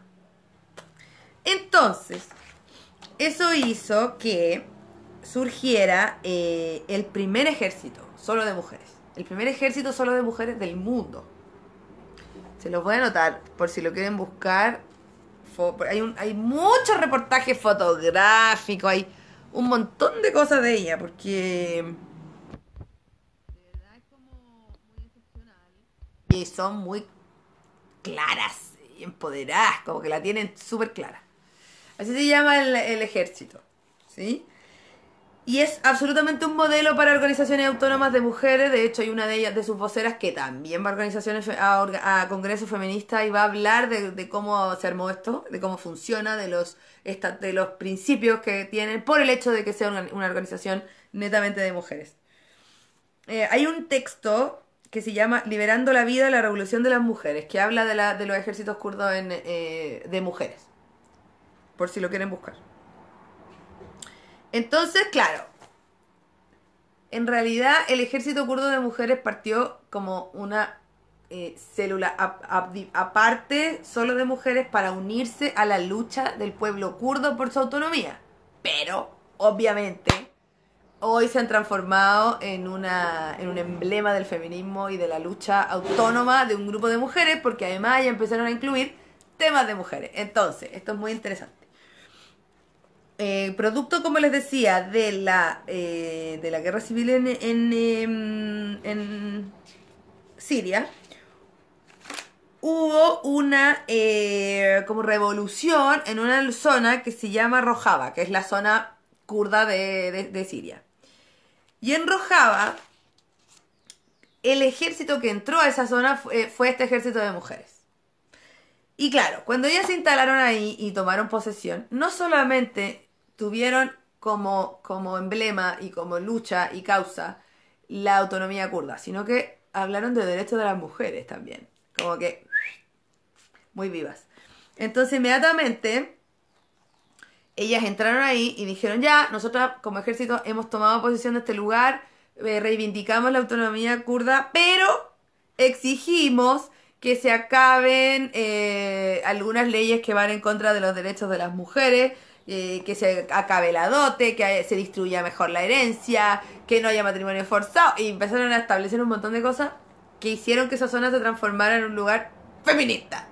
Entonces, eso hizo que surgiera el primer ejército, solo de mujeres. El primer ejército solo de mujeres del mundo. Se los voy a anotar por si lo quieren buscar. Hay, un, hay muchos reportajes fotográficos, hay un montón de cosas de ella, porque... De verdad como Y son muy claras y empoderadas, como que la tienen súper clara. Así se llama el, el ejército, ¿sí? Y es absolutamente un modelo para organizaciones autónomas de mujeres. De hecho, hay una de ellas, de sus voceras, que también va a organizaciones a, congresos feministas y va a hablar de, cómo se armó esto, de cómo funciona, de los, de los principios que tienen por el hecho de que sea una, organización netamente de mujeres. Eh, hay un texto que se llama Liberando la vida, la revolución de las mujeres, que habla de, de los ejércitos kurdos eh, de mujeres, por si lo quieren buscar. Entonces, claro, en realidad el ejército kurdo de mujeres partió como una eh, célula aparte solo de mujeres para unirse a la lucha del pueblo kurdo por su autonomía. Pero, obviamente, hoy se han transformado en, en un emblema del feminismo y de la lucha autónoma de un grupo de mujeres porque además ya empezaron a incluir temas de mujeres. Entonces, esto es muy interesante. Eh, producto, como les decía, de la, eh, de la guerra civil en, em, Siria, hubo una eh, como revolución en una zona que se llama Rojava, que es la zona kurda de, Siria. Y en Rojava, el ejército que entró a esa zona fue este ejército de mujeres. Y claro, cuando ellas se instalaron ahí y tomaron posesión, no solamente tuvieron como, como emblema y como lucha y causa la autonomía kurda, sino que hablaron de derechos de las mujeres también. Como que muy vivas. Entonces inmediatamente ellas entraron ahí y dijeron, ya, nosotros como ejército hemos tomado posesión de este lugar, eh, reivindicamos la autonomía kurda, pero exigimos que se acaben eh, algunas leyes que van en contra de los derechos de las mujeres, eh, que se acabe la dote, que se distribuya mejor la herencia, que no haya matrimonio forzado. Y empezaron a establecer un montón de cosas que hicieron que esa zona se transformara en un lugar feminista.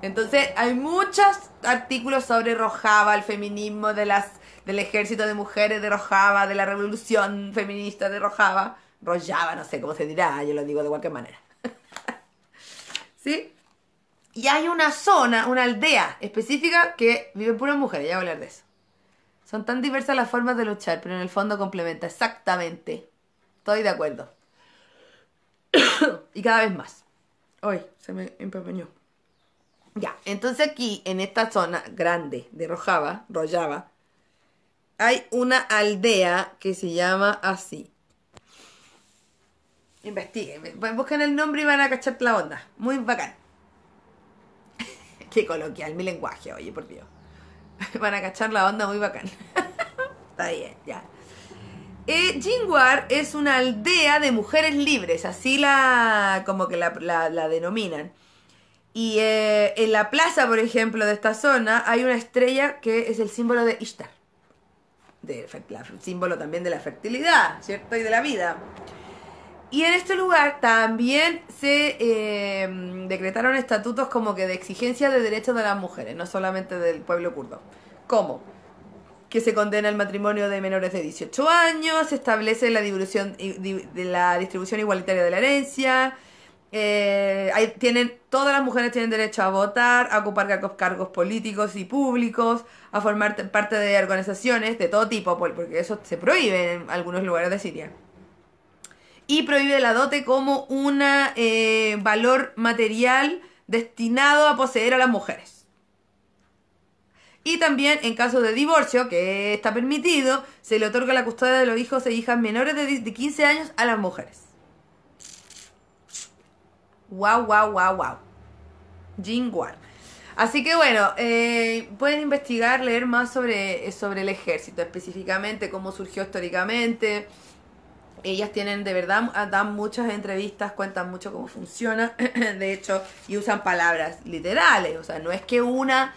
Entonces hay muchos artículos sobre Rojava, el feminismo de las, del ejército de mujeres de Rojava, de la revolución feminista de Rojava. Rojava, no sé cómo se dirá, yo lo digo de cualquier manera. ¿sí? Y hay una zona, una aldea específica que vive puras mujeres, ya voy a hablar de eso. Son tan diversas las formas de luchar, pero en el fondo complementa exactamente. Estoy de acuerdo. [coughs] y cada vez más. Hoy se me empapeñó. Ya, entonces aquí, en esta zona grande de Rojaba, Rollaba, hay una aldea que se llama así. Investiguen. Pues busquen el nombre y van a cachar la onda. Muy bacán. [laughs] Qué coloquial mi lenguaje, oye, por Dios. [laughs] Van a cachar la onda muy bacán. [laughs] Está bien, ya. Eh, es una aldea de mujeres libres, así la como que la, denominan. Y eh, en la plaza, por ejemplo, de esta zona hay una estrella que es el símbolo de Ishtar. De, símbolo también de la fertilidad, ¿cierto? Y de la vida. Y en este lugar también se em, decretaron estatutos como que de exigencia de derechos de las mujeres, no solamente del pueblo kurdo. ¿Cómo? que se condena el matrimonio de menores de 18 años, se establece la, distribución igualitaria de la herencia, eh, tienen, todas las mujeres tienen derecho a votar, a ocupar cargos políticos y públicos, a formar parte de organizaciones de todo tipo, porque eso se prohíbe en algunos lugares de Siria y prohíbe la dote como un eh, valor material destinado a poseer a las mujeres. Y también en caso de divorcio, que está permitido, se le otorga la custodia de los hijos e hijas menores de 15 años a las mujeres. Wow, wow, wow, wow. Jingwan. Así que bueno, eh, pueden investigar, leer más sobre, sobre el ejército específicamente, cómo surgió históricamente. Ellas tienen, de verdad, ah, dan muchas entrevistas, cuentan mucho cómo funciona, [clears throat] de hecho, y usan palabras literales. O sea, no es que una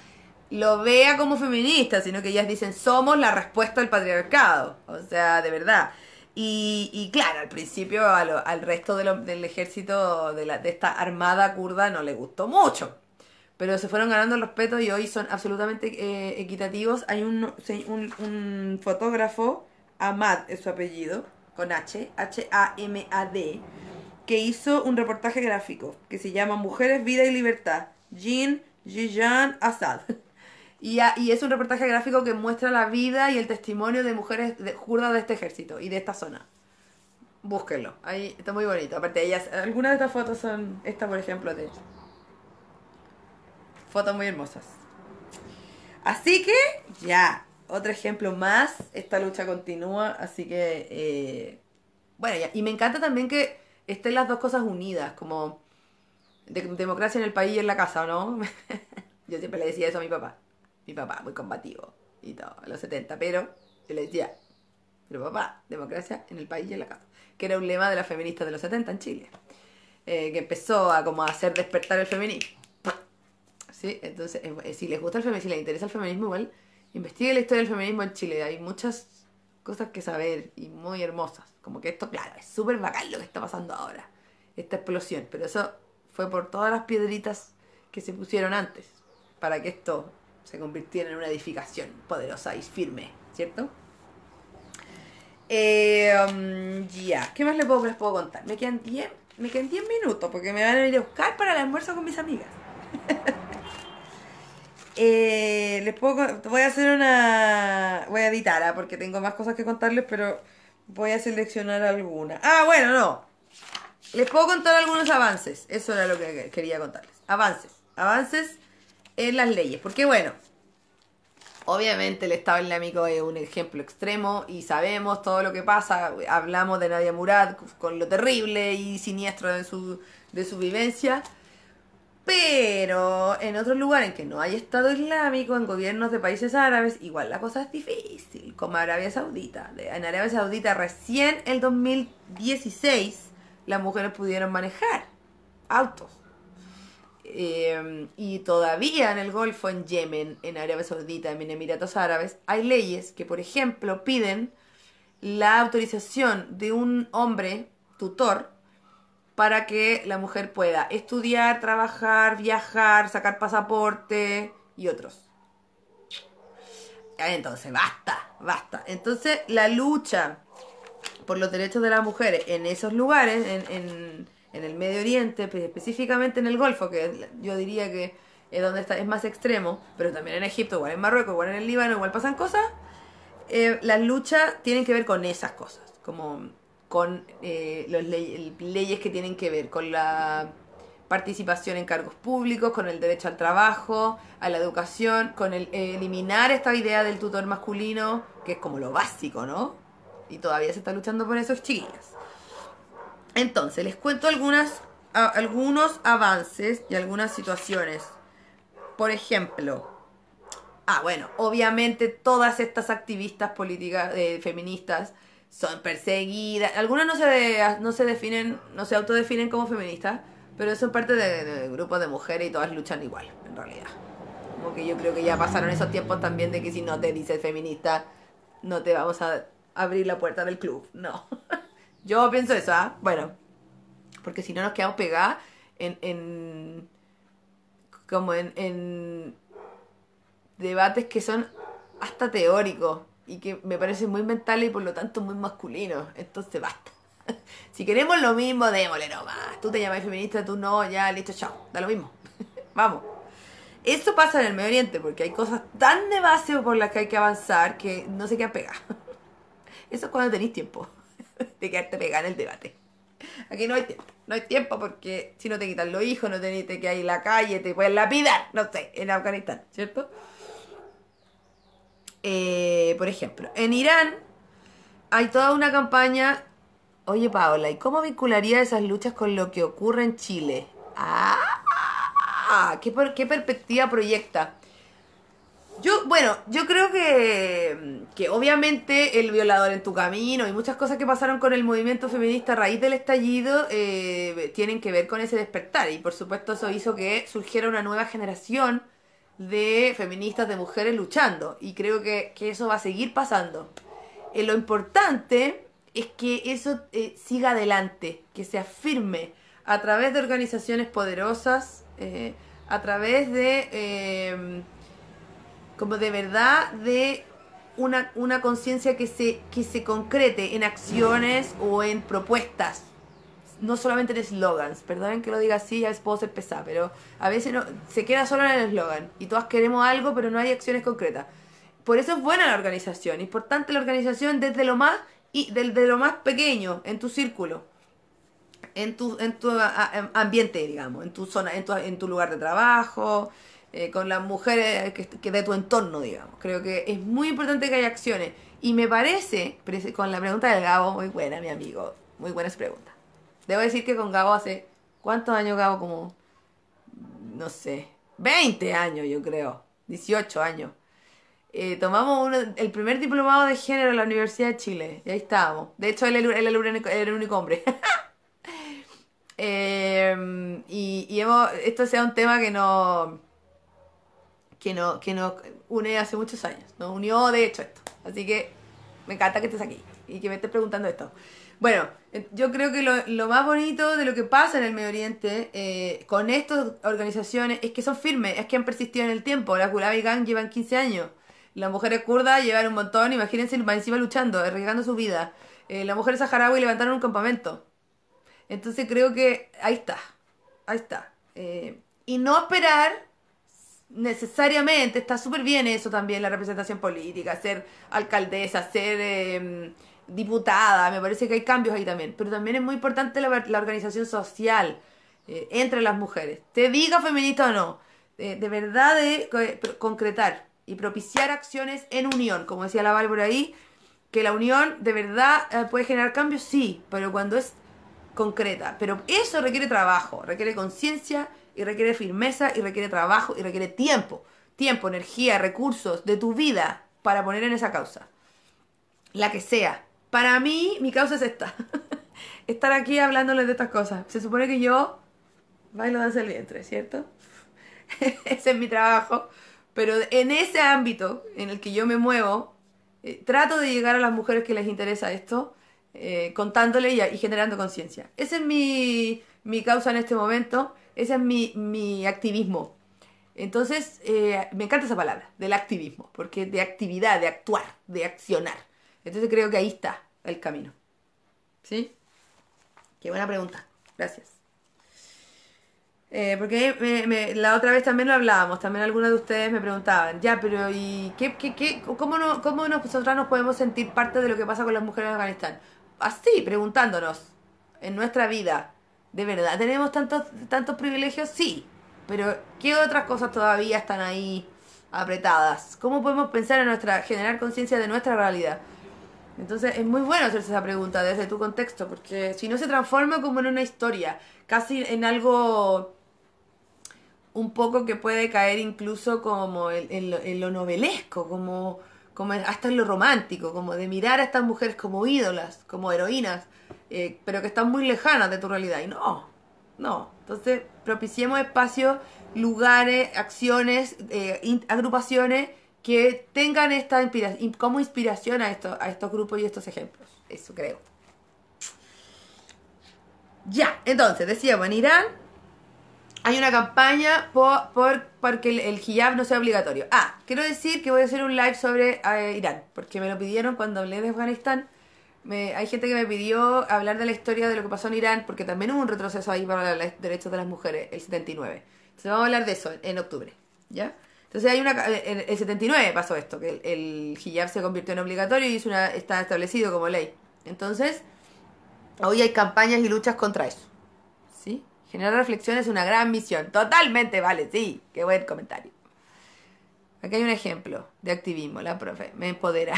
lo vea como feminista, sino que ellas dicen, somos la respuesta al patriarcado. O sea, de verdad. Y, claro, al principio al resto del ejército de, esta armada kurda no le gustó mucho pero se fueron ganando el respeto y hoy son absolutamente eh, equitativos. Hay un, un fotógrafo, Amad es su apellido, H, H-A-M-A-D, que hizo un reportaje gráfico que se llama Mujeres, Vida y Libertad, Jean Gijan Assad. [laughs] Y, es un reportaje gráfico que muestra la vida y el testimonio de mujeres de, kurdas de este ejército y de esta zona. Búsquenlo, ahí está muy bonito. Aparte, ellas, algunas de estas fotos son, esta por ejemplo, de Fotos muy hermosas. Así que ya, otro ejemplo más, esta lucha continúa, así que, eh, bueno, y me encanta también que estén las dos cosas unidas, como de, democracia en el país y en la casa, ¿no? [laughs] yo siempre le decía eso a mi papá, mi papá, muy combativo y todo, a los 70, pero yo le decía, pero papá, democracia en el país y en la casa, que era un lema de las feministas de los 70 en Chile, eh, que empezó a como a hacer despertar el feminismo. ¿Sí? Entonces, si les gusta el feminismo, si les interesa el feminismo, igual investigue la historia del feminismo en Chile. Hay muchas cosas que saber y muy hermosas. Como que esto, claro, es súper bacán lo que está pasando ahora, esta explosión. Pero eso fue por todas las piedritas que se pusieron antes para que esto se convirtiera en una edificación poderosa y firme, ¿cierto? Em, ya, ¿qué más les puedo, les puedo contar? Me quedan 10 me quedan 10 minutos porque me van a ir a buscar para el almuerzo con mis amigas. [laughs] Eh, les puedo, voy a hacer una. Voy a editarla ah, porque tengo más cosas que contarles, pero voy a seleccionar alguna. Ah, bueno, no. Les puedo contar algunos avances. Eso era lo que quería contarles. Avances. Avances en las leyes. Porque, bueno, obviamente el Estado Islámico es un ejemplo extremo y sabemos todo lo que pasa. Hablamos de Nadia Murad con lo terrible y siniestro de su, de su vivencia. Pero en otros lugares en que no hay Estado Islámico, en gobiernos de países árabes, igual la cosa es difícil, como Arabia Saudita. En Arabia Saudita recién el 2016 las mujeres pudieron manejar autos. Em, y todavía en el Golfo, en Yemen, en Arabia Saudita, en Emiratos Árabes, hay leyes que, por ejemplo, piden la autorización de un hombre tutor para que la mujer pueda estudiar, trabajar, viajar, sacar pasaporte y otros. Ah, entonces, basta, basta. Entonces, la lucha por los derechos de las mujeres en esos lugares, en, en, el Medio Oriente, específicamente en el Golfo, que yo diría que es donde está, es más extremo, pero también en Egipto, igual en Marruecos, igual en el Líbano, igual pasan cosas, la eh, las luchas tienen que ver con esas cosas, como con eh, las leyes que tienen que ver con la participación en cargos públicos, con el derecho al trabajo, a la educación, con el eh, eliminar esta idea del tutor masculino, que es como lo básico, ¿no? Y todavía se está luchando por esos chiquillas. Entonces, les cuento algunas, algunos avances y algunas situaciones. Por ejemplo, ah, bueno, obviamente todas estas activistas políticas eh, feministas son perseguidas. Algunas no se, no se definen, no se autodefinen como feministas, pero son parte de, grupos de mujeres y todas luchan igual, en realidad. Como que yo creo que ya pasaron esos tiempos también de que si no te dices feminista, no te vamos a abrir la puerta del club. No. [laughs] yo pienso eso, ¿ah? Bueno, porque si no nos quedamos pegadas en, en como en, en debates que son hasta teóricos y que me parece muy mental y por lo tanto muy masculino. Entonces basta. [laughs] si queremos lo mismo, démosle nomás. Tú te llamas feminista, tú no, ya listo, chao. Da lo mismo. [laughs] Vamos. Eso pasa en el Medio Oriente porque hay cosas tan de base por las que hay que avanzar que no se qué pegada. [laughs] Eso es cuando tenéis tiempo de quedarte pegada en el debate. Aquí no hay tiempo, no hay tiempo porque si no te quitan los hijos, no tenéis que ir a la calle, te pueden lapidar, no sé, en Afganistán, ¿cierto? Eh, por ejemplo, en Irán hay toda una campaña. Oye, Paola, ¿y cómo vincularía esas luchas con lo que ocurre en Chile? Ah, ¿qué, perspectiva proyecta? Yo, bueno, yo creo que, que obviamente el violador en tu camino y muchas cosas que pasaron con el movimiento feminista a raíz del estallido eh, tienen que ver con ese despertar. Y por supuesto eso hizo que surgiera una nueva generación de feministas, de mujeres luchando. Y creo que, eso va a seguir pasando. Eh, lo importante es que eso eh, siga adelante, que se afirme a través de organizaciones poderosas, eh, a través de, como de verdad, de una, una conciencia que se, que se concrete en acciones o en propuestas no solamente en eslogans, perdonen que lo diga así, a veces puedo ser pesada, pero a veces no, se queda solo en el eslogan y todas queremos algo, pero no hay acciones concretas. Por eso es buena la organización, importante la organización desde lo más y desde lo más pequeño en tu círculo, en tu en tu ambiente, digamos, en tu zona, en tu, tu lugar de trabajo, eh, con las mujeres que, que de tu entorno, digamos. Creo que es muy importante que haya acciones y me parece con la pregunta del Gabo, muy buena, mi amigo, muy buenas preguntas. Debo decir que con Gabo hace. ¿Cuántos años Gabo? Como. No sé. 20 años, yo creo. 18 años. Eh, tomamos el primer diplomado de género en la Universidad de Chile. Y ahí estábamos. De hecho, él, era el único hombre. y, esto sea un tema que no que, no, que nos une hace muchos años. Nos unió, de hecho, esto. Así que me encanta que estés aquí y que me estés preguntando esto. Bueno, yo creo que lo, más bonito de lo que pasa en el Medio Oriente eh, con estas organizaciones es que son firmes, es que han persistido en el tiempo. Las Gulabi Gang llevan 15 años. Las mujeres kurdas llevan un montón, imagínense, encima luchando, arriesgando su vida. Eh, las mujeres saharaui levantaron un campamento. Entonces creo que ahí está, ahí está. Eh, y no esperar necesariamente, está súper bien eso también, la representación política, ser alcaldesa, ser em, diputada, me parece que hay cambios ahí también, pero también es muy importante la, organización social eh, entre las mujeres, te diga feminista o no, eh, de verdad de eh, concretar y propiciar acciones en unión, como decía la Bárbara ahí, que la unión de verdad puede generar cambios, sí, pero cuando es concreta, pero eso requiere trabajo, requiere conciencia y requiere firmeza y requiere trabajo y requiere tiempo, tiempo, energía, recursos de tu vida para poner en esa causa, la que sea, para mí, mi causa es esta. [laughs] Estar aquí hablándoles de estas cosas. Se supone que yo bailo danza el vientre, ¿cierto? [laughs] Ese es mi trabajo. Pero en ese ámbito en el que yo me muevo, eh, trato de llegar a las mujeres que les interesa esto, contándoles eh, contándole y, generando conciencia. Esa es mi, causa en este momento, ese es mi, activismo. Entonces, eh, me encanta esa palabra, del activismo, porque de actividad, de actuar, de accionar. Entonces creo que ahí está el camino. ¿Sí? Qué buena pregunta. Gracias. Eh, porque la otra vez también lo hablábamos, también algunas de ustedes me preguntaban, ya, pero ¿y qué, cómo, no, cómo nosotras nos podemos sentir parte de lo que pasa con las mujeres en Afganistán? Así, preguntándonos, en nuestra vida, ¿de verdad tenemos tantos, tantos privilegios? Sí, pero ¿qué otras cosas todavía están ahí apretadas? ¿Cómo podemos pensar en nuestra, generar conciencia de nuestra realidad? Entonces es muy bueno hacerse esa pregunta desde tu contexto, porque si no se transforma como en una historia, casi en algo un poco que puede caer incluso como en, lo, en novelesco, como, como hasta en lo romántico, como de mirar a estas mujeres como ídolas, como heroínas, eh, pero que están muy lejanas de tu realidad. Y no, no. Entonces propiciemos espacios, lugares, acciones, eh, agrupaciones que tengan esta inspiración, como inspiración a, esto, a estos grupos y estos ejemplos. Eso creo. Ya, entonces, decíamos, en Irán hay una campaña por, que porque el, hijab no sea obligatorio. Ah, quiero decir que voy a hacer un live sobre eh, Irán, porque me lo pidieron cuando hablé de Afganistán. hay gente que me pidió hablar de la historia de lo que pasó en Irán, porque también hubo un retroceso ahí para los derechos de las mujeres, el 79. Se vamos a hablar de eso en octubre, ¿ya? Entonces hay una, eh, en el 79 pasó esto, que el, el hijab se convirtió en obligatorio y es una, está establecido como ley. Entonces, hoy hay campañas y luchas contra eso. ¿Sí? Generar reflexión es una gran misión. Totalmente, vale, sí. Qué buen comentario. Aquí hay un ejemplo de activismo, la profe. Me empodera.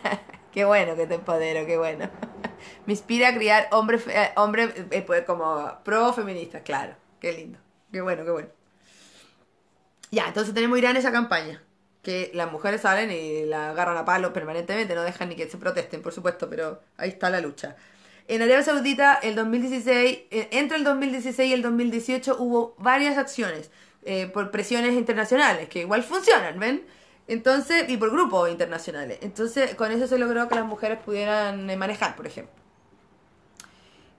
[laughs] qué bueno que te empodero, qué bueno. [laughs] Me inspira a criar hombres hombre, eh, eh, pues, como pro feministas, claro. Qué lindo. Qué bueno, qué bueno. Ya, entonces tenemos Irán esa campaña, que las mujeres salen y la agarran a palo permanentemente, no dejan ni que se protesten, por supuesto, pero ahí está la lucha. En Arabia Saudita, el 2016, eh, entre el 2016 y el 2018 hubo varias acciones eh, por presiones internacionales, que igual funcionan, ¿ven? Entonces, y por grupos internacionales. Entonces, con eso se logró que las mujeres pudieran eh, manejar, por ejemplo.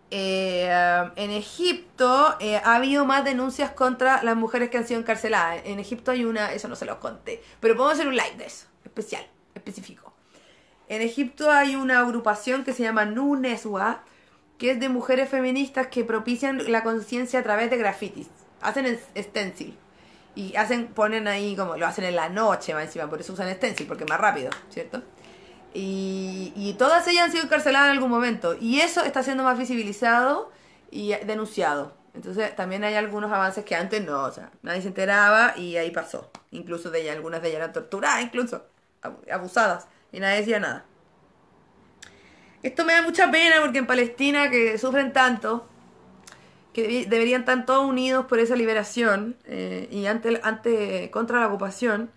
Eh, um, en Egipto eh, ha habido más denuncias contra las mujeres que han sido encarceladas. En Egipto hay una, eso no se los conté, pero podemos hacer un like de eso, especial, específico. En Egipto hay una agrupación que se llama Nuneswa, que es de mujeres feministas que propician la conciencia a través de grafitis. Hacen stencil. Y hacen, ponen ahí como, lo hacen en la noche más encima, por eso usan stencil, porque es más rápido, ¿cierto? Y, todas ellas han sido encarceladas en algún momento. Y eso está siendo más visibilizado y denunciado. Entonces también hay algunos avances que antes no, o sea, nadie se enteraba y ahí pasó. Incluso de algunas de ellas eran torturadas, incluso abusadas. Y nadie decía nada. Esto me da mucha pena porque en Palestina, que sufren tanto, que deberían estar todos unidos por esa liberación eh, y ante, ante, contra la ocupación,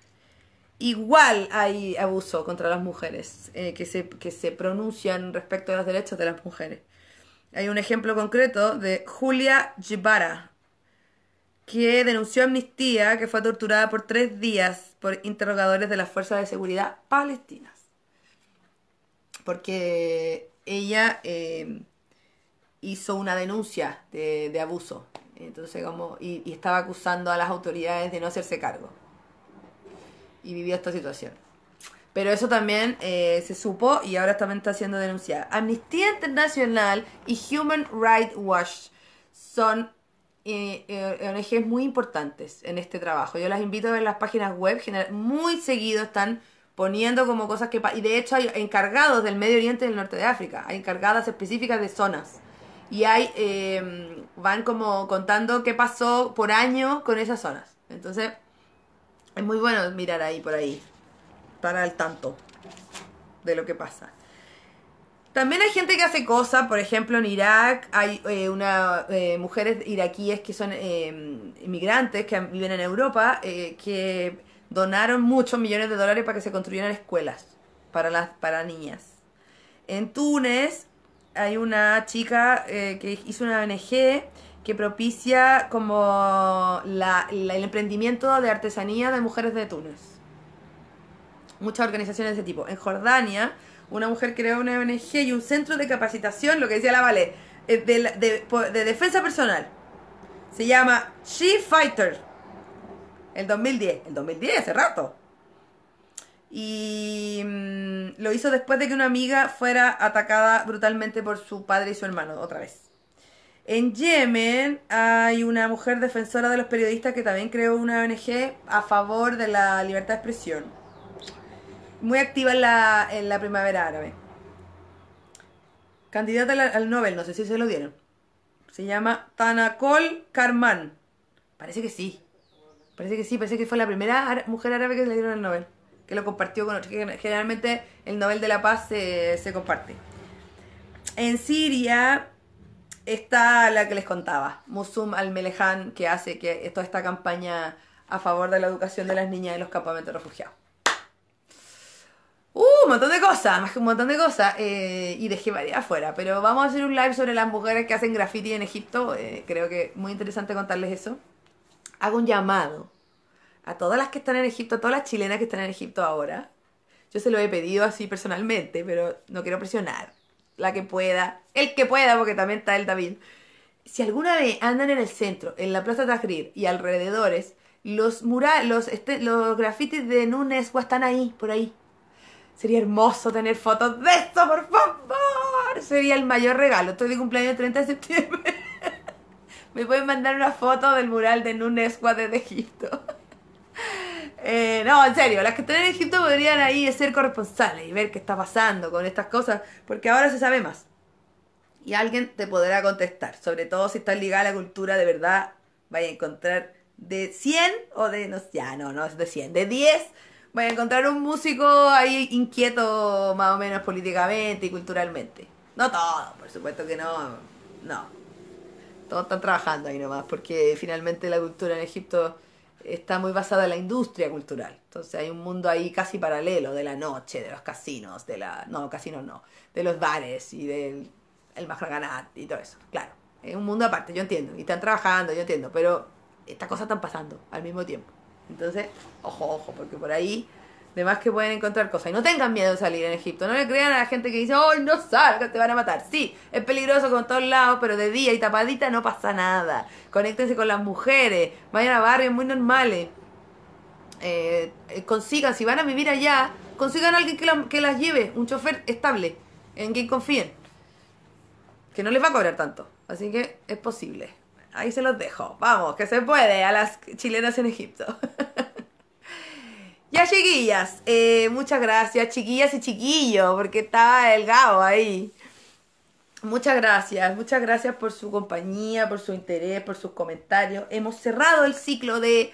igual hay abuso contra las mujeres eh, que, se, que se pronuncian respecto a los derechos de las mujeres. Hay un ejemplo concreto de Julia Gibara, que denunció Amnistía que fue torturada por tres días por interrogadores de las fuerzas de seguridad palestinas. Porque ella eh, hizo una denuncia de, abuso entonces como y, estaba acusando a las autoridades de no hacerse cargo y vivió esta situación. Pero eso también eh, se supo y ahora también está siendo denunciada. Amnistía Internacional y Human Rights Watch son eh, eh ONGs muy importantes en este trabajo. Yo las invito a ver las páginas web, muy seguido están poniendo como cosas que... Y de hecho hay encargados del Medio Oriente y del Norte de África, hay encargadas específicas de zonas. Y hay, eh, van como contando qué pasó por año con esas zonas. Entonces, es muy bueno mirar ahí por ahí, para al tanto de lo que pasa. También hay gente que hace cosas, por ejemplo, en Irak hay eh, eh, mujeres iraquíes que son em, inmigrantes, que viven en Europa, eh, que donaron muchos millones de dólares para que se construyeran escuelas para, las, para niñas. En Túnez hay una chica que hizo una ONG que propicia como el emprendimiento de artesanía de mujeres de Túnez. Muchas organizaciones de ese tipo. En Jordania, una mujer creó una ONG y un centro de capacitación, lo que decía la Vale, eh, de, defensa personal. Se llama She Fighter. El 2010. El 2010, hace rato. Y mm, lo hizo después de que una amiga fuera atacada brutalmente por su padre y su hermano, otra vez. En Yemen hay una mujer defensora de los periodistas que también creó una ONG a favor de la libertad de expresión. Muy activa en la, primavera árabe. Candidata al, Nobel, no sé si se lo dieron. Se llama Tanakol Karman. Parece que sí. Parece que sí, parece que fue la primera mujer árabe que se le dieron el Nobel. Que lo compartió con Generalmente el Nobel de la Paz se comparte. En Siria Está la que les contaba, Musum al-Melehan, que hace que toda esta campaña a favor de la educación de las niñas en los campamentos refugiados. Uh, un montón de cosas, más que un montón de cosas. Eh, y dejé varias afuera, pero vamos a hacer un live sobre las mujeres que hacen graffiti en Egipto. Eh, creo que muy interesante contarles eso. Hago un llamado a todas las que están en Egipto, a todas las chilenas que están en Egipto ahora. Yo se lo he pedido así personalmente, pero no quiero presionar la que pueda, el que pueda, porque también está él también. Si alguna vez andan en el centro, en la Plaza Tahrir y alrededores, los murales, los, este, los grafitis de Nunes están ahí, por ahí. Sería hermoso tener fotos de esto, por favor. Sería el mayor regalo. Estoy de cumpleaños 30 de septiembre. [laughs] Me pueden mandar una foto del mural de Nunes de Egipto. Eh, no, en serio, las que están en Egipto podrían ahí ser corresponsales y ver qué está pasando con estas cosas, porque ahora se sabe más. Y alguien te podrá contestar, sobre todo si estás ligada a la cultura, de verdad, vaya a encontrar de 100 o de, no ya, no, no, de 100, de 10, vaya a encontrar un músico ahí inquieto más o menos políticamente y culturalmente. No todo, por supuesto que no, no. Todos están trabajando ahí nomás, porque finalmente la cultura en Egipto está muy basada en la industria cultural. Entonces hay un mundo ahí casi paralelo de la noche, de los casinos, de la... No, casinos no, de los bares y del el Mahraganat y todo eso. Claro, es un mundo aparte, yo entiendo. Y están trabajando, yo entiendo, pero estas cosas están pasando al mismo tiempo. Entonces, ojo, ojo, porque por ahí de que pueden encontrar cosas. Y no tengan miedo de salir en Egipto. No le crean a la gente que dice, oh, no salgas, te van a matar. Sí, es peligroso con todos lados, pero de día y tapadita no pasa nada. Conéctense con las mujeres, vayan a barrios muy normales. Eh, eh consigan, si van a vivir allá, consigan a alguien que, que las lleve, un chofer estable, en quien confíen. Que no les va a cobrar tanto. Así que es posible. Ahí se los dejo. Vamos, que se puede a las chilenas en Egipto. [laughs] Ya, chiquillas, eh, muchas gracias, chiquillas y chiquillos, porque estaba el ahí. Muchas gracias, muchas gracias por su compañía, por su interés, por sus comentarios. Hemos cerrado el ciclo de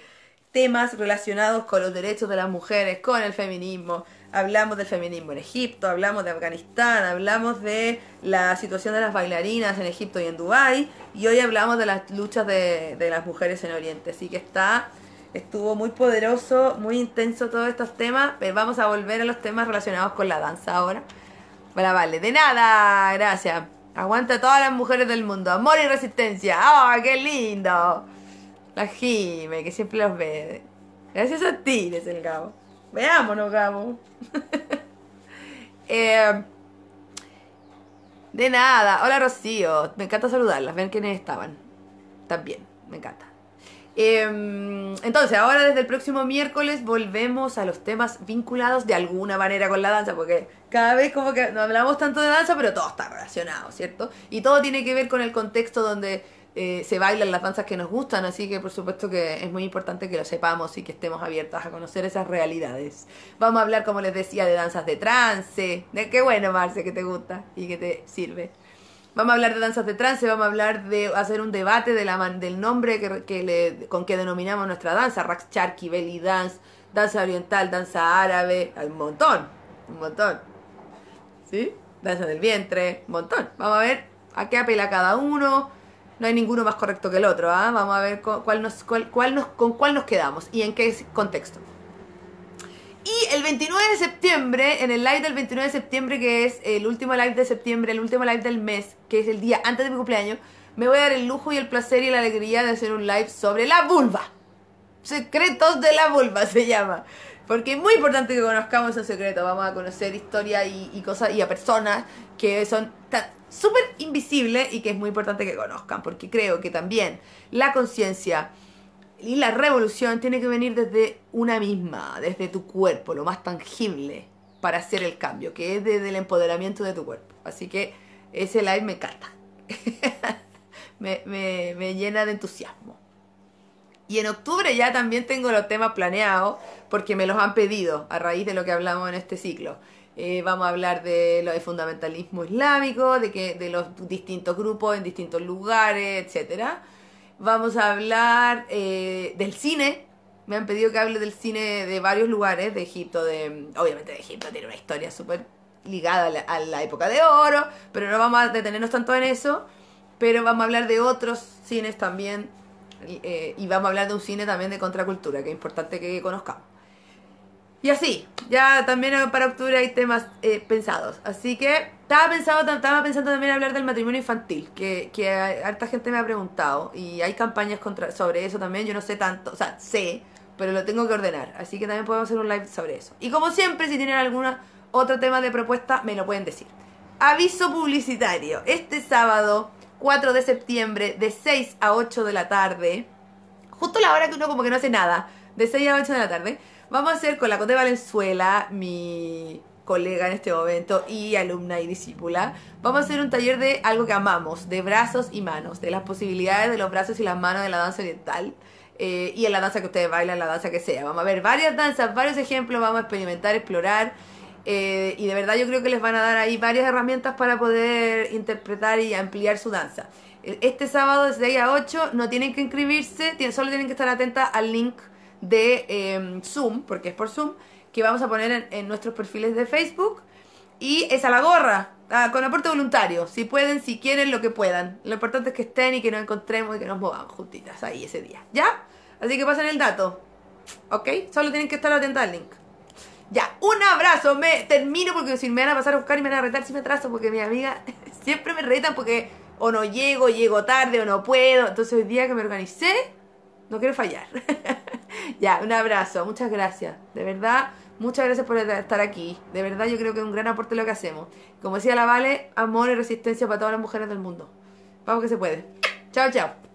temas relacionados con los derechos de las mujeres, con el feminismo. Hablamos del feminismo en Egipto, hablamos de Afganistán, hablamos de la situación de las bailarinas en Egipto y en Dubái, y hoy hablamos de las luchas de, de las mujeres en Oriente. Así que está Estuvo muy poderoso, muy intenso todos estos temas, pero eh, vamos a volver a los temas relacionados con la danza ahora. Vale, vale, de nada, gracias. Aguanta a todas las mujeres del mundo. Amor y resistencia. ¡Ah, oh, qué lindo! La Jime, que siempre los ve. Gracias a ti, dice el Gabo. Veámonos, Gabo. [laughs] Eh, de nada. Hola, Rocío. Me encanta saludarlas. Ven quiénes estaban. También, me encanta. Em, entonces, ahora desde el próximo miércoles volvemos a los temas vinculados de alguna manera con la danza, porque cada vez como que no hablamos tanto de danza, pero todo está relacionado, ¿cierto? Y todo tiene que ver con el contexto donde eh, se bailan las danzas que nos gustan, así que por supuesto que es muy importante que lo sepamos y que estemos abiertas a conocer esas realidades. Vamos a hablar, como les decía, de danzas de trance, de qué bueno, Marce, que te gusta y que te sirve. Vamos a hablar de danzas de trance, vamos a hablar de hacer un debate del nombre que, le, con que denominamos nuestra danza, Charki, belly dance, danza oriental, danza árabe, hay un montón, un montón. ¿Sí? Danza del vientre, un montón. Vamos a ver a qué apela cada uno. No hay ninguno más correcto que el otro, ¿ah? Vamos a ver cuál nos, cuál, nos, con cuál nos quedamos y en qué contexto. Y el 29 de septiembre, en el live del 29 de septiembre, que es el último live de septiembre, el último live del mes, que es el día antes de mi cumpleaños, me voy a dar el lujo y el placer y la alegría de hacer un live sobre la vulva. Secretos de la vulva se llama. Porque es muy importante que conozcamos ese secreto. Vamos a conocer historia y, y cosas y a personas que son súper invisibles y que es muy importante que conozcan. Porque creo que también la conciencia, y la revolución tiene que venir desde una misma, desde tu cuerpo, lo más tangible, para hacer el cambio, que es desde el empoderamiento de tu cuerpo. Así que ese live me encanta. [laughs] me, me, me llena de entusiasmo. Y en octubre ya también tengo los temas planeados, porque me los han pedido a raíz de lo que hablamos en este ciclo. Eh, vamos a hablar de lo de fundamentalismo islámico, de que de los distintos grupos en distintos lugares, etcétera. Vamos a hablar eh, del cine. Me han pedido que hable del cine de varios lugares, de Egipto, de. Obviamente de Egipto tiene una historia súper ligada a la, época de oro, pero no vamos a detenernos tanto en eso. Pero vamos a hablar de otros cines también. Eh, y vamos a hablar de un cine también de contracultura, que es importante que conozcamos. Y así, ya también para octubre hay temas eh, pensados. Así que estaba, pensado, estaba pensando también hablar del matrimonio infantil, que, harta gente me ha preguntado. Y hay campañas contra, sobre eso también. Yo no sé tanto, o sea, sé, pero lo tengo que ordenar. Así que también podemos hacer un live sobre eso. Y como siempre, si tienen algún otro tema de propuesta, me lo pueden decir. Aviso publicitario. Este sábado, 4 de septiembre, de 6 a 8 de la tarde, justo la hora que uno como que no hace nada, de 6 a 8 de la tarde Vamos a hacer con la Conde Valenzuela, mi colega en este momento y alumna y discípula, vamos a hacer un taller de algo que amamos, de brazos y manos, de las posibilidades de los brazos y las manos de la danza oriental. Eh, y en la danza que ustedes bailan, la danza que sea. Vamos a ver varias danzas, varios ejemplos, vamos a experimentar, explorar. Eh, y de verdad yo creo que les van a dar ahí varias herramientas para poder interpretar y ampliar su danza. Este sábado de 6 a 8 no tienen que inscribirse, solo tienen que estar atentas al link de em, Zoom, porque es por Zoom, que vamos a poner en, nuestros perfiles de Facebook. Y es a la gorra, ah, con aporte voluntario. Si pueden, si quieren, lo que puedan. Lo importante es que estén y que nos encontremos y que nos movamos juntitas ahí ese día. ¿Ya? Así que pasen el dato. ¿Ok? Solo tienen que estar atentos al link. Ya, un abrazo. Me termino porque si me van a pasar a buscar y me van a retar si me atraso porque mi amiga [laughs] siempre me retan porque o no llego, llego tarde o no puedo. Entonces el día que me organicé, no quiero fallar. [laughs] ya, un abrazo, muchas gracias. De verdad, muchas gracias por estar aquí. De verdad, yo creo que es un gran aporte lo que hacemos. Como decía la Vale, amor y resistencia para todas las mujeres del mundo. Vamos que se puede. Chao, chao.